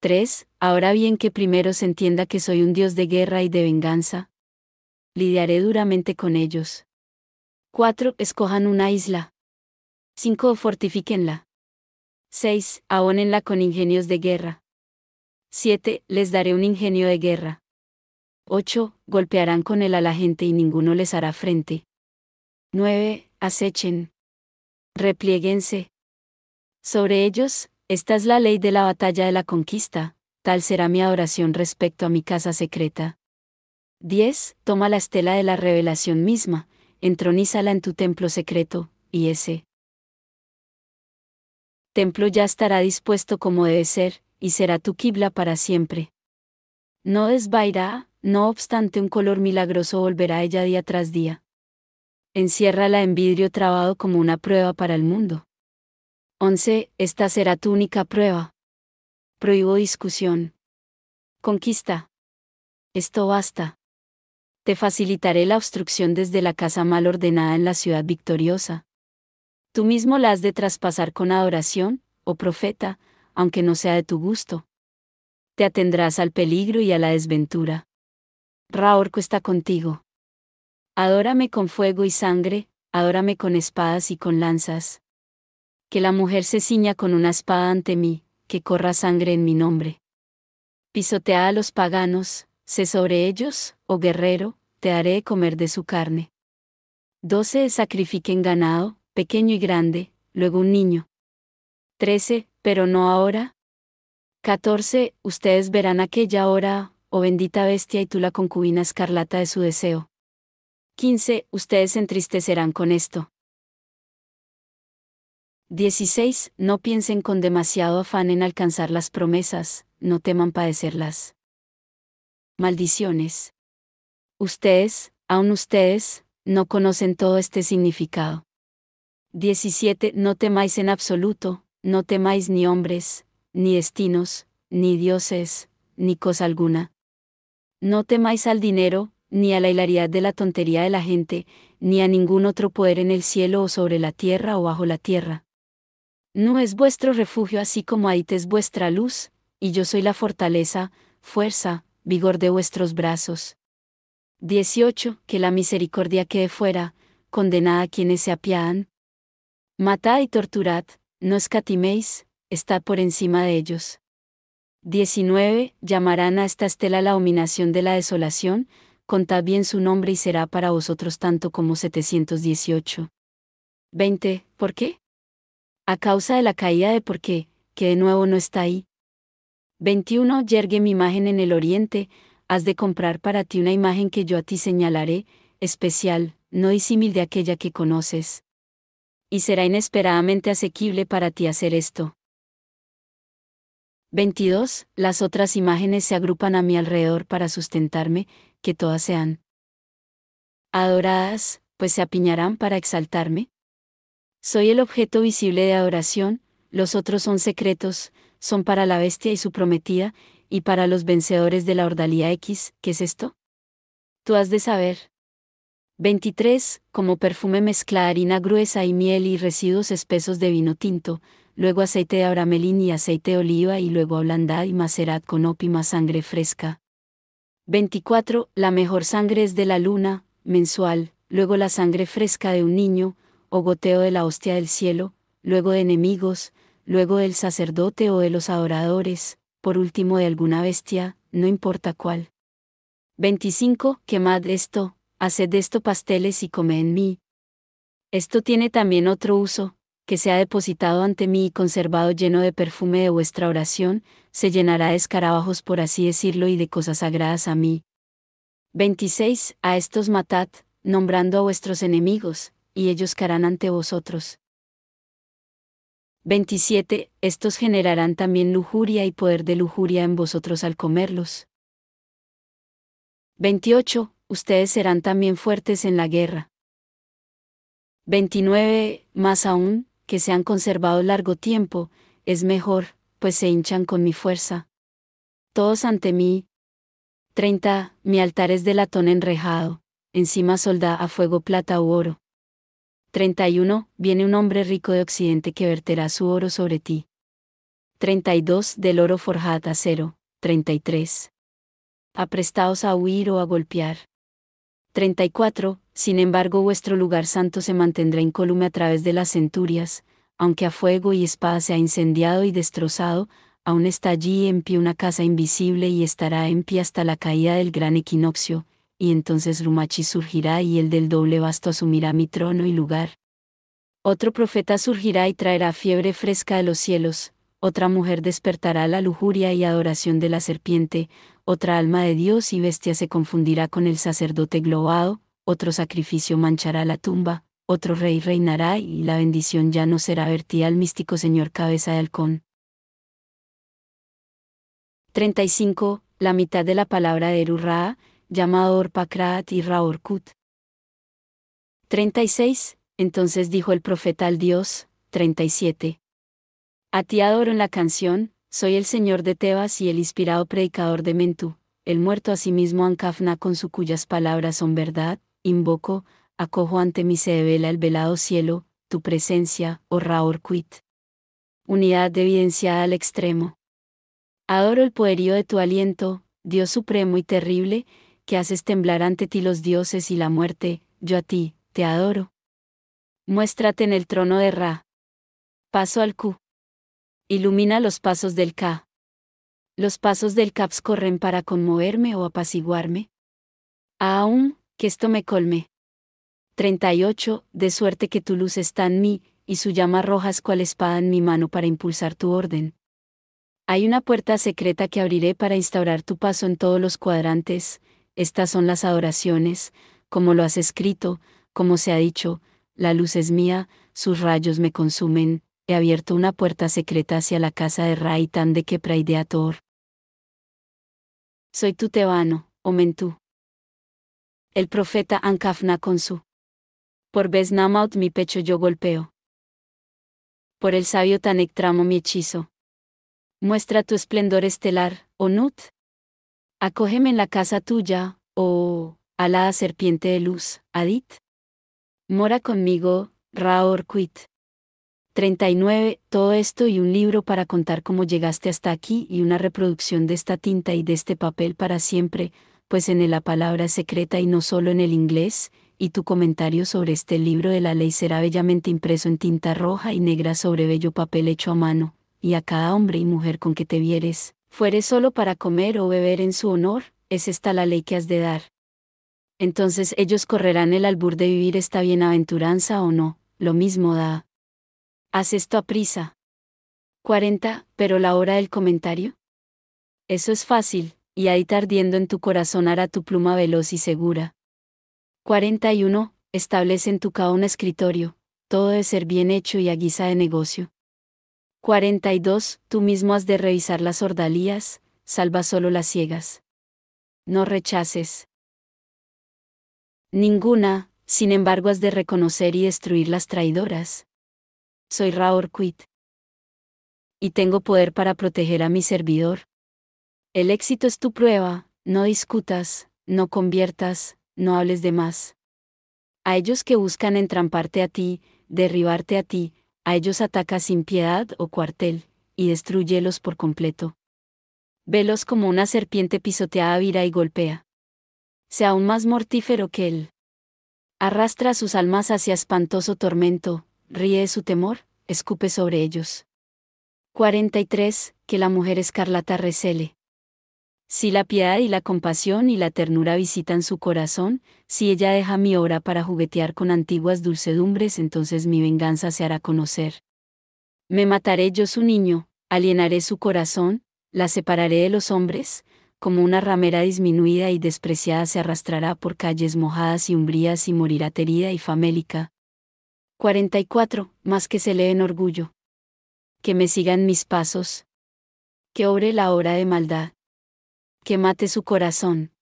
3. Ahora bien que primero se entienda que soy un dios de guerra y de venganza. Lidiaré duramente con ellos. 4. Escojan una isla. 5. Fortifíquenla. 6. ahónenla con ingenios de guerra. 7. Les daré un ingenio de guerra. 8. Golpearán con él a la gente y ninguno les hará frente. 9. Acechen. Replieguense. Sobre ellos, esta es la ley de la batalla de la conquista, tal será mi adoración respecto a mi casa secreta. 10. Toma la estela de la revelación misma, entronízala en tu templo secreto, y ese templo ya estará dispuesto como debe ser, y será tu quibla para siempre. No desvairá, no obstante, un color milagroso volverá ella día tras día. Enciérrala en vidrio trabado como una prueba para el mundo. 11. Esta será tu única prueba. Prohíbo discusión. Conquista. Esto basta. Te facilitaré la obstrucción desde la casa mal ordenada en la ciudad victoriosa. Tú mismo la has de traspasar con adoración, oh profeta, aunque no sea de tu gusto. Te atendrás al peligro y a la desventura. Raorco está contigo. Adórame con fuego y sangre, adórame con espadas y con lanzas. Que la mujer se ciña con una espada ante mí, que corra sangre en mi nombre. Pisotea a los paganos, sé sobre ellos, oh guerrero, te haré comer de su carne. Doce sacrifiquen ganado, pequeño y grande, luego un niño. Trece, pero no ahora. Catorce, ustedes verán aquella hora, oh bendita bestia y tú la concubina escarlata de su deseo. 15. Ustedes se entristecerán con esto. 16. No piensen con demasiado afán en alcanzar las promesas, no teman padecerlas. Maldiciones. Ustedes, aun ustedes, no conocen todo este significado. 17. No temáis en absoluto, no temáis ni hombres, ni destinos, ni dioses, ni cosa alguna, no temáis al dinero, ni a la hilaridad de la tontería de la gente, ni a ningún otro poder en el cielo o sobre la tierra o bajo la tierra. No es vuestro refugio así como ahí es vuestra luz, y yo soy la fortaleza, fuerza, vigor de vuestros brazos. 18. Que la misericordia quede fuera, condenada a quienes se apiadan. Matad y torturad, no escatiméis, está por encima de ellos. 19. Llamarán a esta estela la dominación de la desolación, contad bien su nombre y será para vosotros tanto como 718. 20. ¿Por qué? A causa de la caída de por qué, que de nuevo no está ahí. 21. Yergue mi imagen en el oriente, has de comprar para ti una imagen que yo a ti señalaré, especial, no disímil de aquella que conoces. Y será inesperadamente asequible para ti hacer esto. 22. Las otras imágenes se agrupan a mi alrededor para sustentarme, que todas sean adoradas, pues se apiñarán para exaltarme. Soy el objeto visible de adoración, los otros son secretos, son para la bestia y su prometida, y para los vencedores de la ordalía X, ¿qué es esto? Tú has de saber. 23. Como perfume mezcla harina gruesa y miel y residuos espesos de vino tinto, luego aceite de abramelín y aceite oliva y luego ablandad y macerad con ópima sangre fresca. 24. La mejor sangre es de la luna, mensual, luego la sangre fresca de un niño, o goteo de la hostia del cielo, luego de enemigos, luego del sacerdote o de los adoradores, por último de alguna bestia, no importa cuál. 25. Quemad esto, haced de esto pasteles y comed en mí. Esto tiene también otro uso, que se ha depositado ante mí y conservado lleno de perfume de vuestra oración, se llenará de escarabajos por así decirlo y de cosas sagradas a mí. 26. A estos matad, nombrando a vuestros enemigos, y ellos caerán ante vosotros. 27. Estos generarán también lujuria y poder de lujuria en vosotros al comerlos. 28. Ustedes serán también fuertes en la guerra. 29. Más aún, que se han conservado largo tiempo, es mejor, pues se hinchan con mi fuerza. Todos ante mí. 30. Mi altar es de latón enrejado, encima solda a fuego plata u oro. 31. Viene un hombre rico de Occidente que verterá su oro sobre ti. 32. Del oro forjado cero. 33. Aprestaos a huir o a golpear. 34. Sin embargo vuestro lugar santo se mantendrá incólume a través de las centurias, aunque a fuego y espada se ha incendiado y destrozado, aún está allí en pie una casa invisible y estará en pie hasta la caída del gran equinoccio, y entonces Rumachi surgirá y el del doble vasto asumirá mi trono y lugar. Otro profeta surgirá y traerá fiebre fresca de los cielos, otra mujer despertará la lujuria y adoración de la serpiente, otra alma de Dios y bestia se confundirá con el sacerdote globado, otro sacrificio manchará la tumba, otro rey reinará y la bendición ya no será vertida al místico señor cabeza de halcón. 35. La mitad de la palabra de Ra, llamado Orpacraat y Raorkut. 36. Entonces dijo el profeta al Dios, 37. A ti adoro en la canción, soy el señor de Tebas y el inspirado predicador de Mentu, el muerto asimismo sí Ancafna con su cuyas palabras son verdad, invoco, acojo ante mí se devela el velado cielo, tu presencia, oh Raor Quit. Unidad evidenciada al extremo. Adoro el poderío de tu aliento, Dios supremo y terrible, que haces temblar ante ti los dioses y la muerte, yo a ti, te adoro. Muéstrate en el trono de Ra. Paso al Q. Ilumina los pasos del Ka. Los pasos del Caps corren para conmoverme o apaciguarme. Aún, que esto me colme. 38. De suerte que tu luz está en mí, y su llama roja es cual espada en mi mano para impulsar tu orden. Hay una puerta secreta que abriré para instaurar tu paso en todos los cuadrantes, estas son las adoraciones, como lo has escrito, como se ha dicho, la luz es mía, sus rayos me consumen, he abierto una puerta secreta hacia la casa de Raitán de Kepraideator. Soy tu tebano, mentú el profeta Ankafna con su. Por Besnamaut mi pecho yo golpeo. Por el sabio Tanek mi hechizo. Muestra tu esplendor estelar, Onut. Oh Nut. Acógeme en la casa tuya, oh alada serpiente de luz, Adit. Mora conmigo, Raorquit. 39. Todo esto y un libro para contar cómo llegaste hasta aquí y una reproducción de esta tinta y de este papel para siempre, pues en él la palabra secreta y no solo en el inglés, y tu comentario sobre este libro de la ley será bellamente impreso en tinta roja y negra sobre bello papel hecho a mano, y a cada hombre y mujer con que te vieres, fuere solo para comer o beber en su honor, es esta la ley que has de dar. Entonces ellos correrán el albur de vivir esta bienaventuranza o no, lo mismo da. Haz esto a prisa. 40. Pero la hora del comentario. Eso es fácil, y ahí tardiendo en tu corazón hará tu pluma veloz y segura. 41. Establece en tu caón un escritorio, todo debe ser bien hecho y a guisa de negocio. 42. Tú mismo has de revisar las ordalías, salva solo las ciegas. No rechaces. Ninguna, sin embargo, has de reconocer y destruir las traidoras. Soy Raor Quit. Y tengo poder para proteger a mi servidor, el éxito es tu prueba, no discutas, no conviertas, no hables de más. A ellos que buscan entramparte a ti, derribarte a ti, a ellos ataca sin piedad o cuartel, y destruyelos por completo. Velos como una serpiente pisoteada vira y golpea. Sea aún más mortífero que él. Arrastra sus almas hacia espantoso tormento, ríe su temor, escupe sobre ellos. 43. Que la mujer escarlata recele. Si la piedad y la compasión y la ternura visitan su corazón, si ella deja mi obra para juguetear con antiguas dulcedumbres, entonces mi venganza se hará conocer. Me mataré yo su niño, alienaré su corazón, la separaré de los hombres, como una ramera disminuida y despreciada se arrastrará por calles mojadas y umbrías y morirá terida y famélica. 44. Más que se lee en orgullo. Que me sigan mis pasos. Que obre la obra de maldad que mate su corazón,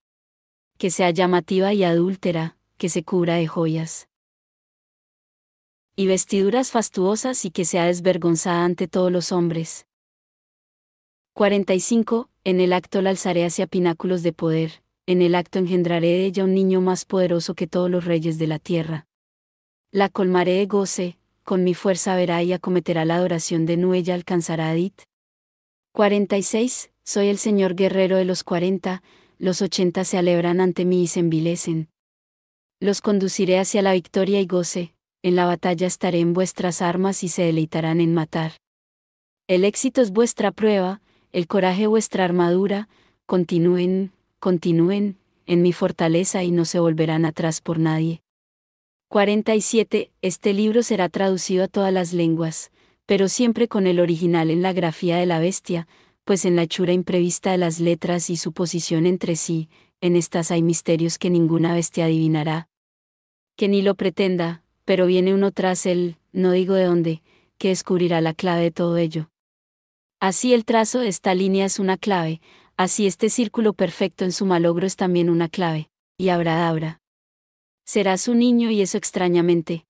que sea llamativa y adúltera, que se cubra de joyas y vestiduras fastuosas y que sea desvergonzada ante todos los hombres. 45. En el acto la alzaré hacia pináculos de poder, en el acto engendraré de ella un niño más poderoso que todos los reyes de la tierra. La colmaré de goce, con mi fuerza verá y acometerá la adoración de Nuella alcanzará a Adit. 46. Soy el señor guerrero de los cuarenta, los ochenta se alebran ante mí y se envilecen. Los conduciré hacia la victoria y goce, en la batalla estaré en vuestras armas y se deleitarán en matar. El éxito es vuestra prueba, el coraje vuestra armadura, continúen, continúen, en mi fortaleza y no se volverán atrás por nadie. 47. Este libro será traducido a todas las lenguas, pero siempre con el original en la grafía de la bestia, pues en la hechura imprevista de las letras y su posición entre sí, en estas hay misterios que ninguna bestia adivinará. Que ni lo pretenda, pero viene uno tras él, no digo de dónde, que descubrirá la clave de todo ello. Así el trazo de esta línea es una clave, así este círculo perfecto en su malogro es también una clave, y habrá habrá. Serás su niño y eso extrañamente.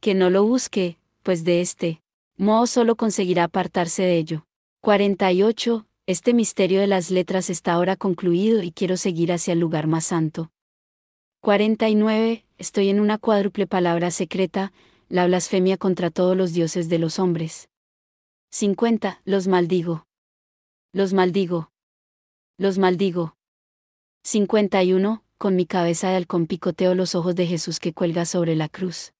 Que no lo busque, pues de este modo solo conseguirá apartarse de ello. 48. Este misterio de las letras está ahora concluido y quiero seguir hacia el lugar más santo. 49. Estoy en una cuádruple palabra secreta, la blasfemia contra todos los dioses de los hombres. 50. Los maldigo. Los maldigo. Los maldigo. 51. Con mi cabeza de halcón picoteo los ojos de Jesús que cuelga sobre la cruz.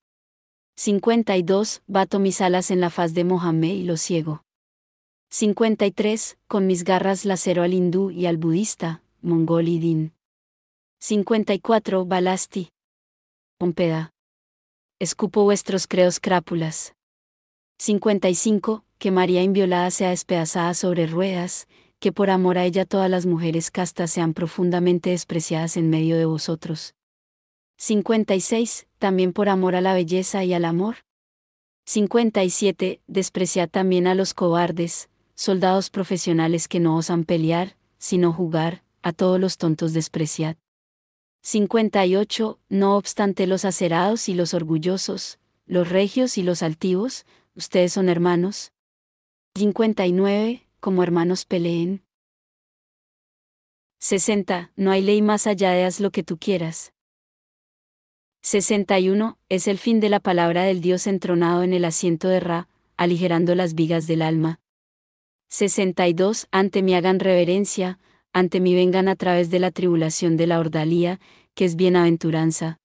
52. Bato mis alas en la faz de Mohammed y lo ciego. 53. Con mis garras lacero al hindú y al budista, mongol y din. 54. Balasti. Pompeda. Escupo vuestros creos crápulas. 55. Que María inviolada sea despedazada sobre ruedas, que por amor a ella todas las mujeres castas sean profundamente despreciadas en medio de vosotros. 56. También por amor a la belleza y al amor. 57. Despreciad también a los cobardes, soldados profesionales que no osan pelear, sino jugar, a todos los tontos despreciad. 58. No obstante los acerados y los orgullosos, los regios y los altivos, ustedes son hermanos. 59. Como hermanos peleen. 60. No hay ley más allá de haz lo que tú quieras. 61. Es el fin de la palabra del Dios entronado en el asiento de Ra, aligerando las vigas del alma. 62. Ante mí hagan reverencia, ante mí vengan a través de la tribulación de la ordalía, que es bienaventuranza.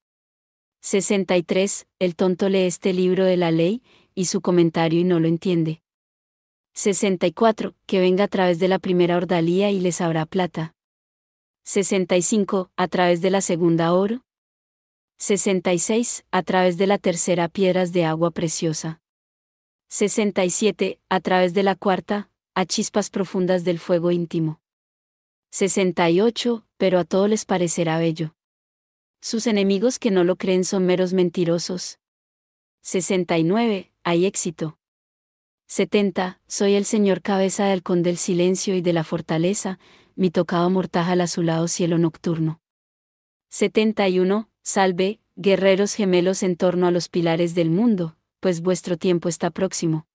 63. El tonto lee este libro de la ley, y su comentario y no lo entiende. 64. Que venga a través de la primera ordalía y les habrá plata. 65. A través de la segunda oro. 66. A través de la tercera piedras de agua preciosa. 67. A través de la cuarta, a chispas profundas del fuego íntimo. 68. Pero a todo les parecerá bello. Sus enemigos que no lo creen son meros mentirosos. 69. Hay éxito. 70. Soy el señor cabeza del halcón del silencio y de la fortaleza, mi tocado mortaja al azulado cielo nocturno. 71. Salve, guerreros gemelos en torno a los pilares del mundo, pues vuestro tiempo está próximo.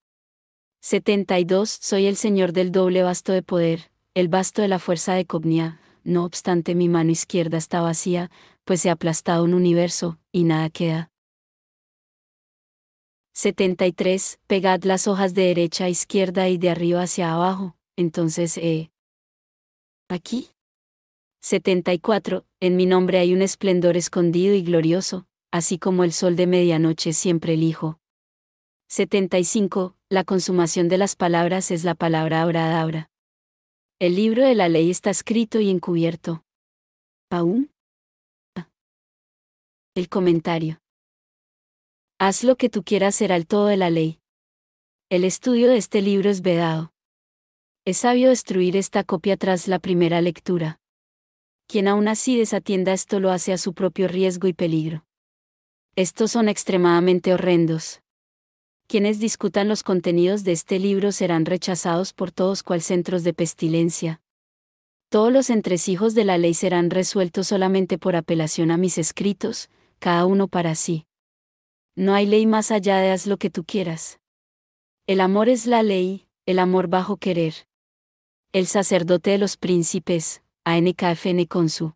72. Soy el señor del doble basto de poder, el basto de la fuerza de Cobnia. No obstante, mi mano izquierda está vacía, pues se ha aplastado un universo, y nada queda. 73. Pegad las hojas de derecha a izquierda y de arriba hacia abajo, entonces, eh. Aquí. 74. En mi nombre hay un esplendor escondido y glorioso, así como el sol de medianoche siempre elijo. 75 la consumación de las palabras es la palabra ahora. El libro de la ley está escrito y encubierto. Paún. El comentario. Haz lo que tú quieras ser al todo de la ley. El estudio de este libro es vedado. Es sabio destruir esta copia tras la primera lectura. Quien aún así desatienda esto lo hace a su propio riesgo y peligro. Estos son extremadamente horrendos. Quienes discutan los contenidos de este libro serán rechazados por todos cual centros de pestilencia. Todos los entresijos de la ley serán resueltos solamente por apelación a mis escritos, cada uno para sí. No hay ley más allá de haz lo que tú quieras. El amor es la ley, el amor bajo querer. El sacerdote de los príncipes, ANKFN Consu.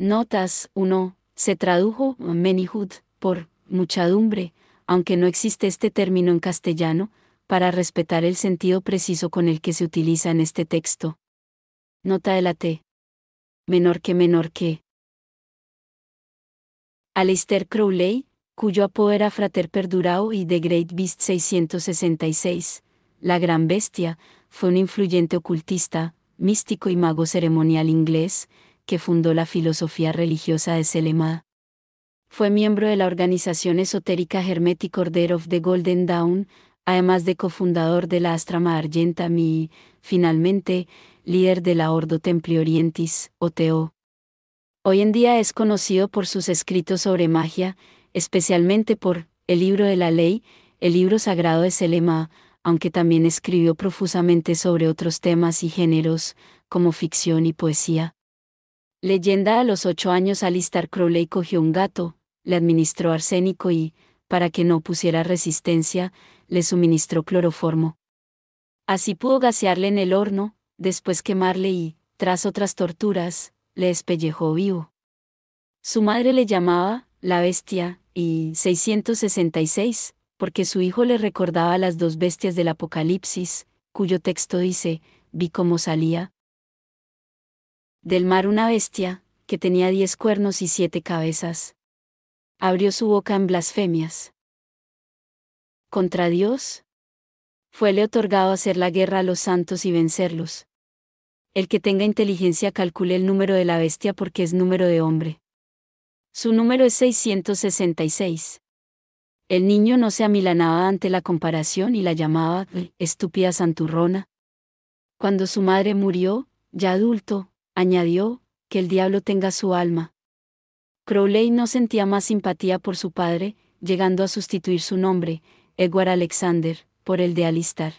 Notas 1. Se tradujo Menihud por muchadumbre, aunque no existe este término en castellano, para respetar el sentido preciso con el que se utiliza en este texto. Nota de la T. Menor que menor que. Aleister Crowley, cuyo apodo era Frater Perdurao y The Great Beast 666, la Gran Bestia, fue un influyente ocultista, místico y mago ceremonial inglés, que fundó la filosofía religiosa de Selema fue miembro de la organización esotérica Hermetic Order of the Golden Dawn, además de cofundador de la Astrama Argenta y, finalmente, líder de la Ordo Templi Orientis, OTO. Hoy en día es conocido por sus escritos sobre magia, especialmente por El libro de la ley, el libro sagrado de Selema, aunque también escribió profusamente sobre otros temas y géneros, como ficción y poesía. Leyenda a los ocho años Alistair Crowley cogió un gato, le administró arsénico y, para que no pusiera resistencia, le suministró cloroformo. Así pudo gasearle en el horno, después quemarle y, tras otras torturas, le espellejó vivo. Su madre le llamaba la bestia y 666, porque su hijo le recordaba las dos bestias del Apocalipsis, cuyo texto dice, vi cómo salía del mar una bestia, que tenía diez cuernos y siete cabezas abrió su boca en blasfemias. ¿Contra Dios? Fuele otorgado hacer la guerra a los santos y vencerlos. El que tenga inteligencia calcule el número de la bestia porque es número de hombre. Su número es 666. El niño no se amilanaba ante la comparación y la llamaba estúpida santurrona. Cuando su madre murió, ya adulto, añadió, que el diablo tenga su alma, Crowley no sentía más simpatía por su padre, llegando a sustituir su nombre, Edward Alexander, por el de Alistar.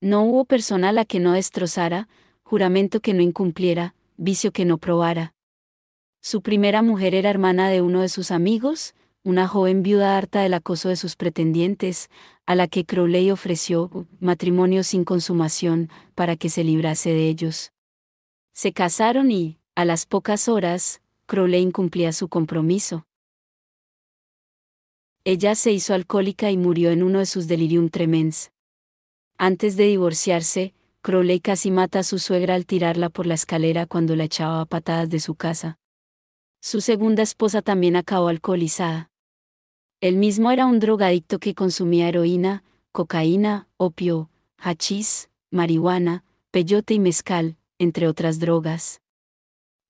No hubo persona a la que no destrozara, juramento que no incumpliera, vicio que no probara. Su primera mujer era hermana de uno de sus amigos, una joven viuda harta del acoso de sus pretendientes, a la que Crowley ofreció matrimonio sin consumación para que se librase de ellos. Se casaron y, a las pocas horas, Crowley incumplía su compromiso. Ella se hizo alcohólica y murió en uno de sus delirium tremens. Antes de divorciarse, Crowley casi mata a su suegra al tirarla por la escalera cuando la echaba a patadas de su casa. Su segunda esposa también acabó alcoholizada. Él mismo era un drogadicto que consumía heroína, cocaína, opio, hachís, marihuana, peyote y mezcal, entre otras drogas.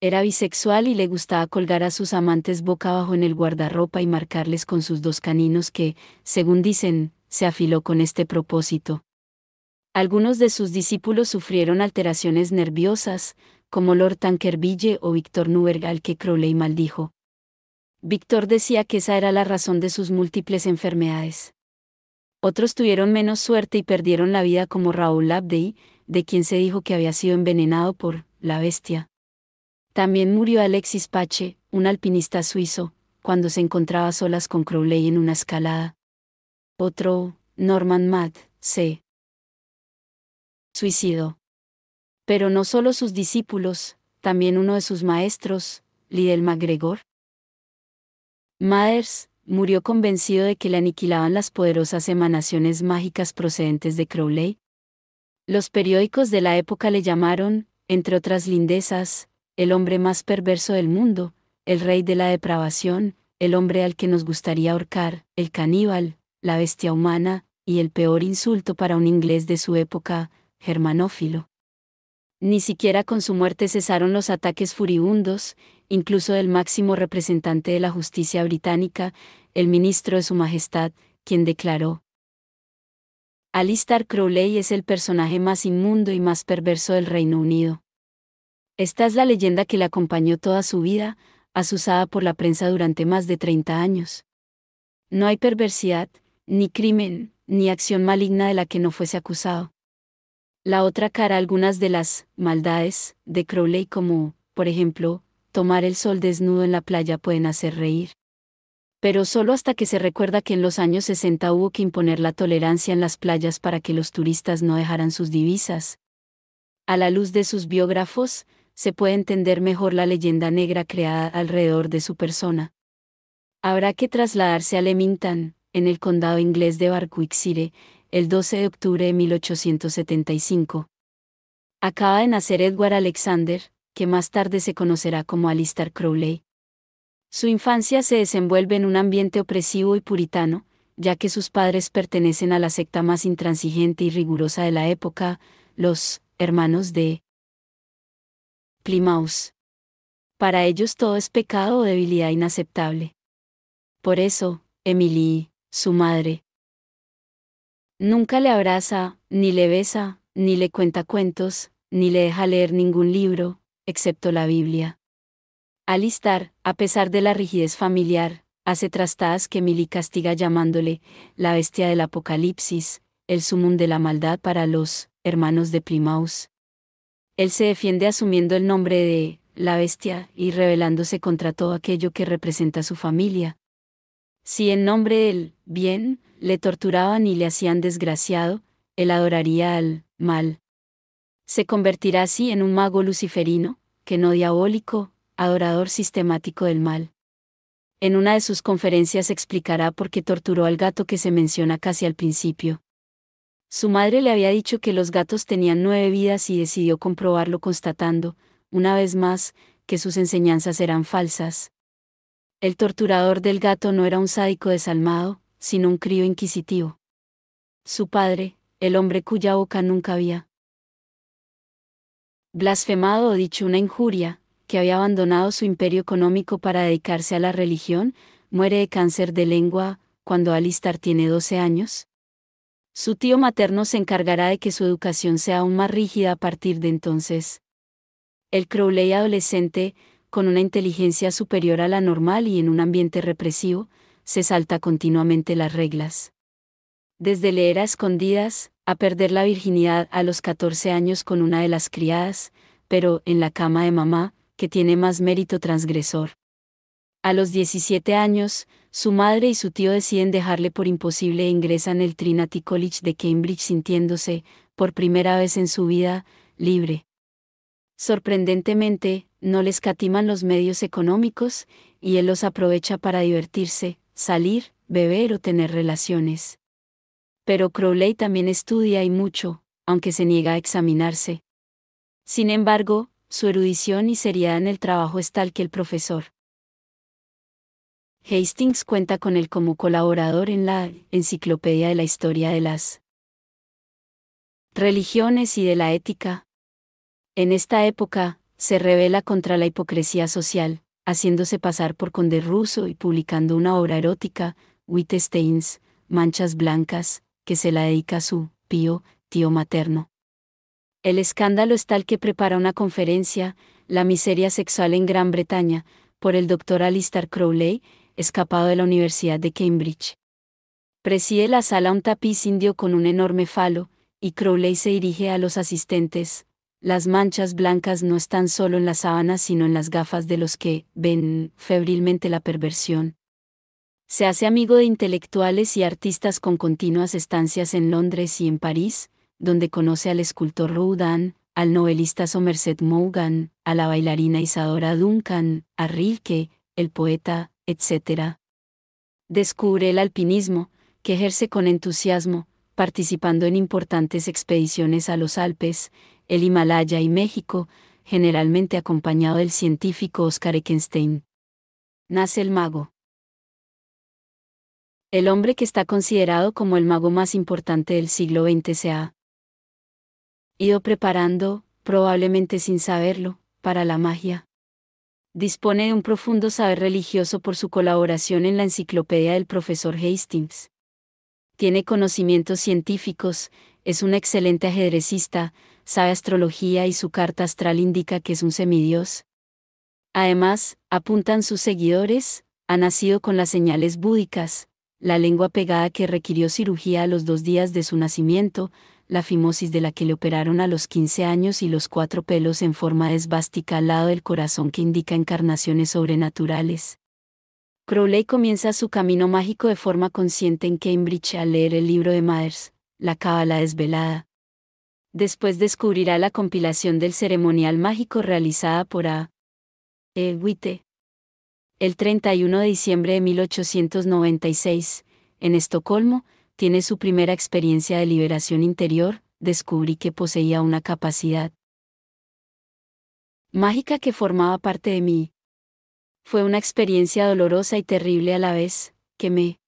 Era bisexual y le gustaba colgar a sus amantes boca abajo en el guardarropa y marcarles con sus dos caninos que, según dicen, se afiló con este propósito. Algunos de sus discípulos sufrieron alteraciones nerviosas, como Lord Tankerville o Víctor Nuberg al que Crowley maldijo. Víctor decía que esa era la razón de sus múltiples enfermedades. Otros tuvieron menos suerte y perdieron la vida como Raúl Abdey, de quien se dijo que había sido envenenado por la bestia. También murió Alexis Pache, un alpinista suizo, cuando se encontraba solas con Crowley en una escalada. Otro, Norman Matt, se suicidó. Pero no solo sus discípulos, también uno de sus maestros, Lidl MacGregor. Maers, murió convencido de que le aniquilaban las poderosas emanaciones mágicas procedentes de Crowley. Los periódicos de la época le llamaron, entre otras lindezas, el hombre más perverso del mundo, el rey de la depravación, el hombre al que nos gustaría ahorcar, el caníbal, la bestia humana, y el peor insulto para un inglés de su época, germanófilo. Ni siquiera con su muerte cesaron los ataques furibundos, incluso del máximo representante de la justicia británica, el ministro de Su Majestad, quien declaró, Alistair Crowley es el personaje más inmundo y más perverso del Reino Unido. Esta es la leyenda que le acompañó toda su vida, asusada por la prensa durante más de 30 años. No hay perversidad, ni crimen, ni acción maligna de la que no fuese acusado. La otra cara algunas de las maldades de Crowley como, por ejemplo, tomar el sol desnudo en la playa pueden hacer reír. Pero solo hasta que se recuerda que en los años 60 hubo que imponer la tolerancia en las playas para que los turistas no dejaran sus divisas. A la luz de sus biógrafos, se puede entender mejor la leyenda negra creada alrededor de su persona. Habrá que trasladarse a Leamington, en el condado inglés de Barquixire, el 12 de octubre de 1875. Acaba de nacer Edward Alexander, que más tarde se conocerá como Alistair Crowley. Su infancia se desenvuelve en un ambiente opresivo y puritano, ya que sus padres pertenecen a la secta más intransigente y rigurosa de la época, los hermanos de Plimaus. Para ellos todo es pecado o debilidad inaceptable. Por eso, Emily, su madre, nunca le abraza, ni le besa, ni le cuenta cuentos, ni le deja leer ningún libro, excepto la Biblia. Alistar, a pesar de la rigidez familiar, hace trastadas que Emily castiga llamándole la bestia del apocalipsis, el sumum de la maldad para los hermanos de Plymouth. Él se defiende asumiendo el nombre de la bestia y rebelándose contra todo aquello que representa su familia. Si en nombre del bien le torturaban y le hacían desgraciado, él adoraría al mal. Se convertirá así en un mago luciferino, que no diabólico, adorador sistemático del mal. En una de sus conferencias explicará por qué torturó al gato que se menciona casi al principio. Su madre le había dicho que los gatos tenían nueve vidas y decidió comprobarlo constatando, una vez más, que sus enseñanzas eran falsas. El torturador del gato no era un sádico desalmado, sino un crío inquisitivo. Su padre, el hombre cuya boca nunca había blasfemado o dicho una injuria, que había abandonado su imperio económico para dedicarse a la religión, muere de cáncer de lengua, cuando Alistar tiene 12 años. Su tío materno se encargará de que su educación sea aún más rígida a partir de entonces. El Crowley adolescente, con una inteligencia superior a la normal y en un ambiente represivo, se salta continuamente las reglas. Desde leer a escondidas, a perder la virginidad a los 14 años con una de las criadas, pero en la cama de mamá, que tiene más mérito transgresor. A los 17 años, su madre y su tío deciden dejarle por imposible e ingresan el Trinity College de Cambridge sintiéndose, por primera vez en su vida, libre. Sorprendentemente, no les catiman los medios económicos, y él los aprovecha para divertirse, salir, beber o tener relaciones. Pero Crowley también estudia y mucho, aunque se niega a examinarse. Sin embargo, su erudición y seriedad en el trabajo es tal que el profesor Hastings cuenta con él como colaborador en la Enciclopedia de la Historia de las Religiones y de la Ética. En esta época, se revela contra la hipocresía social, haciéndose pasar por conde ruso y publicando una obra erótica, Wittesteins, Manchas Blancas, que se la dedica a su pío tío materno. El escándalo es tal que prepara una conferencia, La miseria sexual en Gran Bretaña, por el doctor Alistair Crowley, escapado de la Universidad de Cambridge. Preside la sala un tapiz indio con un enorme falo, y Crowley se dirige a los asistentes. Las manchas blancas no están solo en las sábanas, sino en las gafas de los que ven febrilmente la perversión. Se hace amigo de intelectuales y artistas con continuas estancias en Londres y en París, donde conoce al escultor Rodin, al novelista Somerset Maugham, a la bailarina Isadora Duncan, a Rilke, el poeta etc. Descubre el alpinismo, que ejerce con entusiasmo, participando en importantes expediciones a los Alpes, el Himalaya y México, generalmente acompañado del científico Oscar Eckenstein. Nace el mago. El hombre que está considerado como el mago más importante del siglo XX se ha ido preparando, probablemente sin saberlo, para la magia dispone de un profundo saber religioso por su colaboración en la enciclopedia del profesor Hastings. Tiene conocimientos científicos, es un excelente ajedrecista, sabe astrología y su carta astral indica que es un semidios. Además, apuntan sus seguidores, ha nacido con las señales búdicas, la lengua pegada que requirió cirugía a los dos días de su nacimiento, la fimosis de la que le operaron a los 15 años y los cuatro pelos en forma esvástica al lado del corazón que indica encarnaciones sobrenaturales. Crowley comienza su camino mágico de forma consciente en Cambridge al leer el libro de Myers, La Cábala Desvelada. Después descubrirá la compilación del ceremonial mágico realizada por A. E. Witte. El 31 de diciembre de 1896, en Estocolmo, tiene su primera experiencia de liberación interior, descubrí que poseía una capacidad mágica que formaba parte de mí. Fue una experiencia dolorosa y terrible a la vez, que me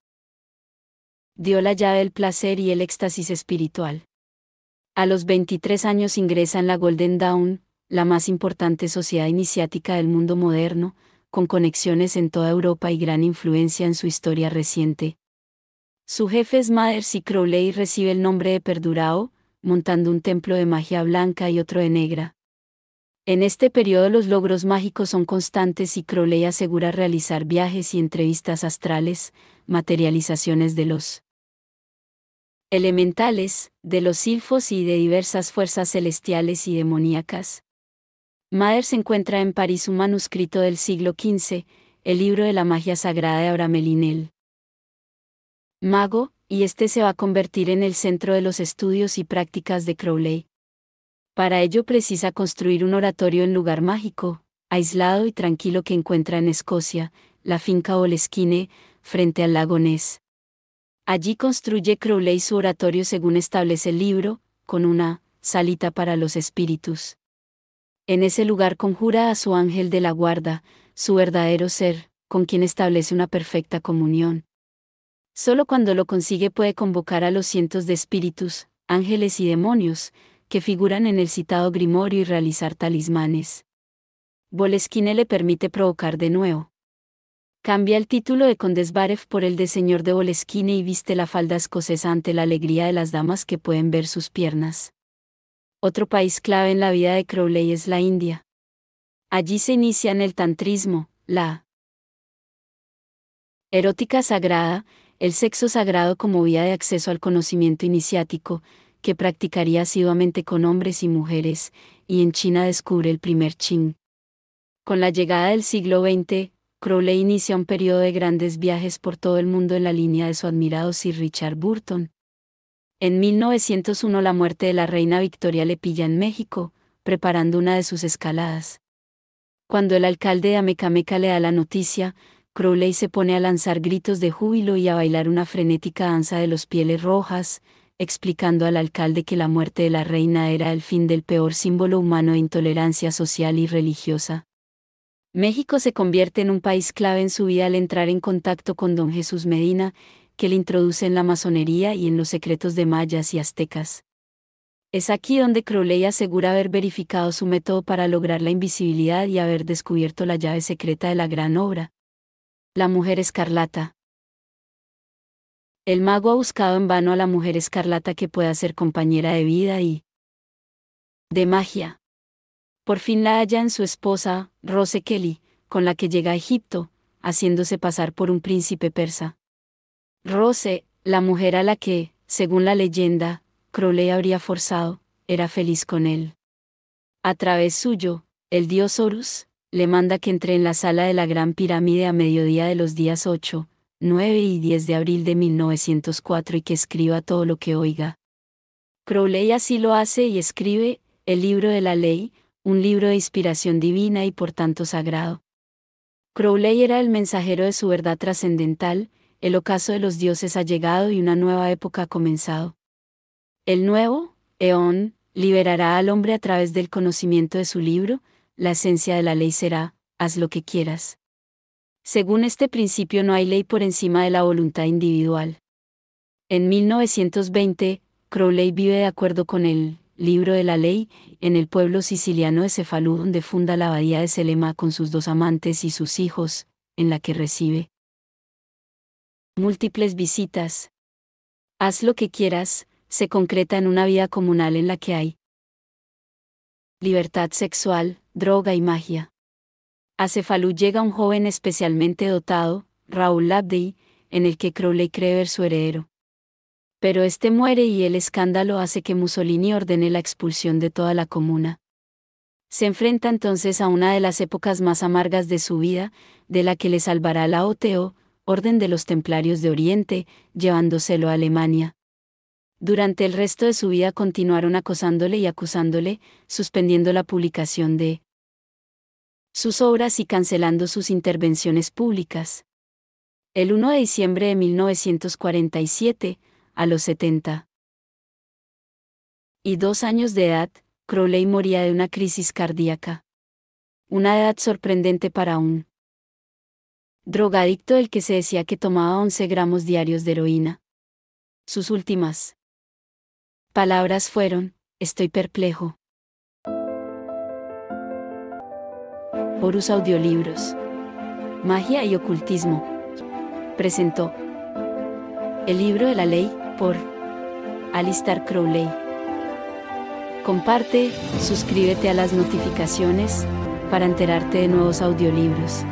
dio la llave del placer y el éxtasis espiritual. A los 23 años ingresa en la Golden Dawn, la más importante sociedad iniciática del mundo moderno, con conexiones en toda Europa y gran influencia en su historia reciente, su jefe es Mathers y Crowley recibe el nombre de Perdurao, montando un templo de magia blanca y otro de negra. En este periodo los logros mágicos son constantes y Crowley asegura realizar viajes y entrevistas astrales, materializaciones de los elementales, de los silfos y de diversas fuerzas celestiales y demoníacas. se encuentra en París un manuscrito del siglo XV, el libro de la magia sagrada de Abramelinel mago, y este se va a convertir en el centro de los estudios y prácticas de Crowley. Para ello precisa construir un oratorio en lugar mágico, aislado y tranquilo que encuentra en Escocia, la finca Oleskine, frente al lago Ness. Allí construye Crowley su oratorio según establece el libro, con una salita para los espíritus. En ese lugar conjura a su ángel de la guarda, su verdadero ser, con quien establece una perfecta comunión. Solo cuando lo consigue puede convocar a los cientos de espíritus, ángeles y demonios, que figuran en el citado grimorio y realizar talismanes. Boleskine le permite provocar de nuevo. Cambia el título de Condesbarev por el de señor de Boleskine y viste la falda escocesa ante la alegría de las damas que pueden ver sus piernas. Otro país clave en la vida de Crowley es la India. Allí se inicia en el tantrismo, la erótica sagrada, el sexo sagrado como vía de acceso al conocimiento iniciático, que practicaría asiduamente con hombres y mujeres, y en China descubre el primer ching. Con la llegada del siglo XX, Crowley inicia un periodo de grandes viajes por todo el mundo en la línea de su admirado Sir Richard Burton. En 1901 la muerte de la reina Victoria le pilla en México, preparando una de sus escaladas. Cuando el alcalde de Amecameca le da la noticia, Crowley se pone a lanzar gritos de júbilo y a bailar una frenética danza de los pieles rojas, explicando al alcalde que la muerte de la reina era el fin del peor símbolo humano de intolerancia social y religiosa. México se convierte en un país clave en su vida al entrar en contacto con don Jesús Medina, que le introduce en la masonería y en los secretos de mayas y aztecas. Es aquí donde Crowley asegura haber verificado su método para lograr la invisibilidad y haber descubierto la llave secreta de la gran obra, la mujer escarlata. El mago ha buscado en vano a la mujer escarlata que pueda ser compañera de vida y de magia. Por fin la halla en su esposa, Rose Kelly, con la que llega a Egipto, haciéndose pasar por un príncipe persa. Rose, la mujer a la que, según la leyenda, Crowley habría forzado, era feliz con él. A través suyo, el dios Horus, le manda que entre en la sala de la Gran Pirámide a mediodía de los días 8, 9 y 10 de abril de 1904 y que escriba todo lo que oiga. Crowley así lo hace y escribe, el libro de la ley, un libro de inspiración divina y por tanto sagrado. Crowley era el mensajero de su verdad trascendental, el ocaso de los dioses ha llegado y una nueva época ha comenzado. El nuevo, Eón, liberará al hombre a través del conocimiento de su libro, la esencia de la ley será, haz lo que quieras. Según este principio no hay ley por encima de la voluntad individual. En 1920, Crowley vive de acuerdo con el Libro de la Ley, en el pueblo siciliano de Cefalú donde funda la abadía de Selema con sus dos amantes y sus hijos, en la que recibe múltiples visitas. Haz lo que quieras, se concreta en una vida comunal en la que hay libertad sexual, droga y magia. A Cefalú llega un joven especialmente dotado, Raúl Labdi, en el que Crowley cree ver su heredero. Pero este muere y el escándalo hace que Mussolini ordene la expulsión de toda la comuna. Se enfrenta entonces a una de las épocas más amargas de su vida, de la que le salvará la OTO, Orden de los Templarios de Oriente, llevándoselo a Alemania. Durante el resto de su vida continuaron acosándole y acusándole, suspendiendo la publicación de sus obras y cancelando sus intervenciones públicas. El 1 de diciembre de 1947, a los 70 y dos años de edad, Crowley moría de una crisis cardíaca. Una edad sorprendente para un drogadicto del que se decía que tomaba 11 gramos diarios de heroína. Sus últimas palabras fueron, estoy perplejo. Horus Audiolibros. Magia y ocultismo. Presentó El libro de la ley por Alistair Crowley. Comparte, suscríbete a las notificaciones para enterarte de nuevos audiolibros.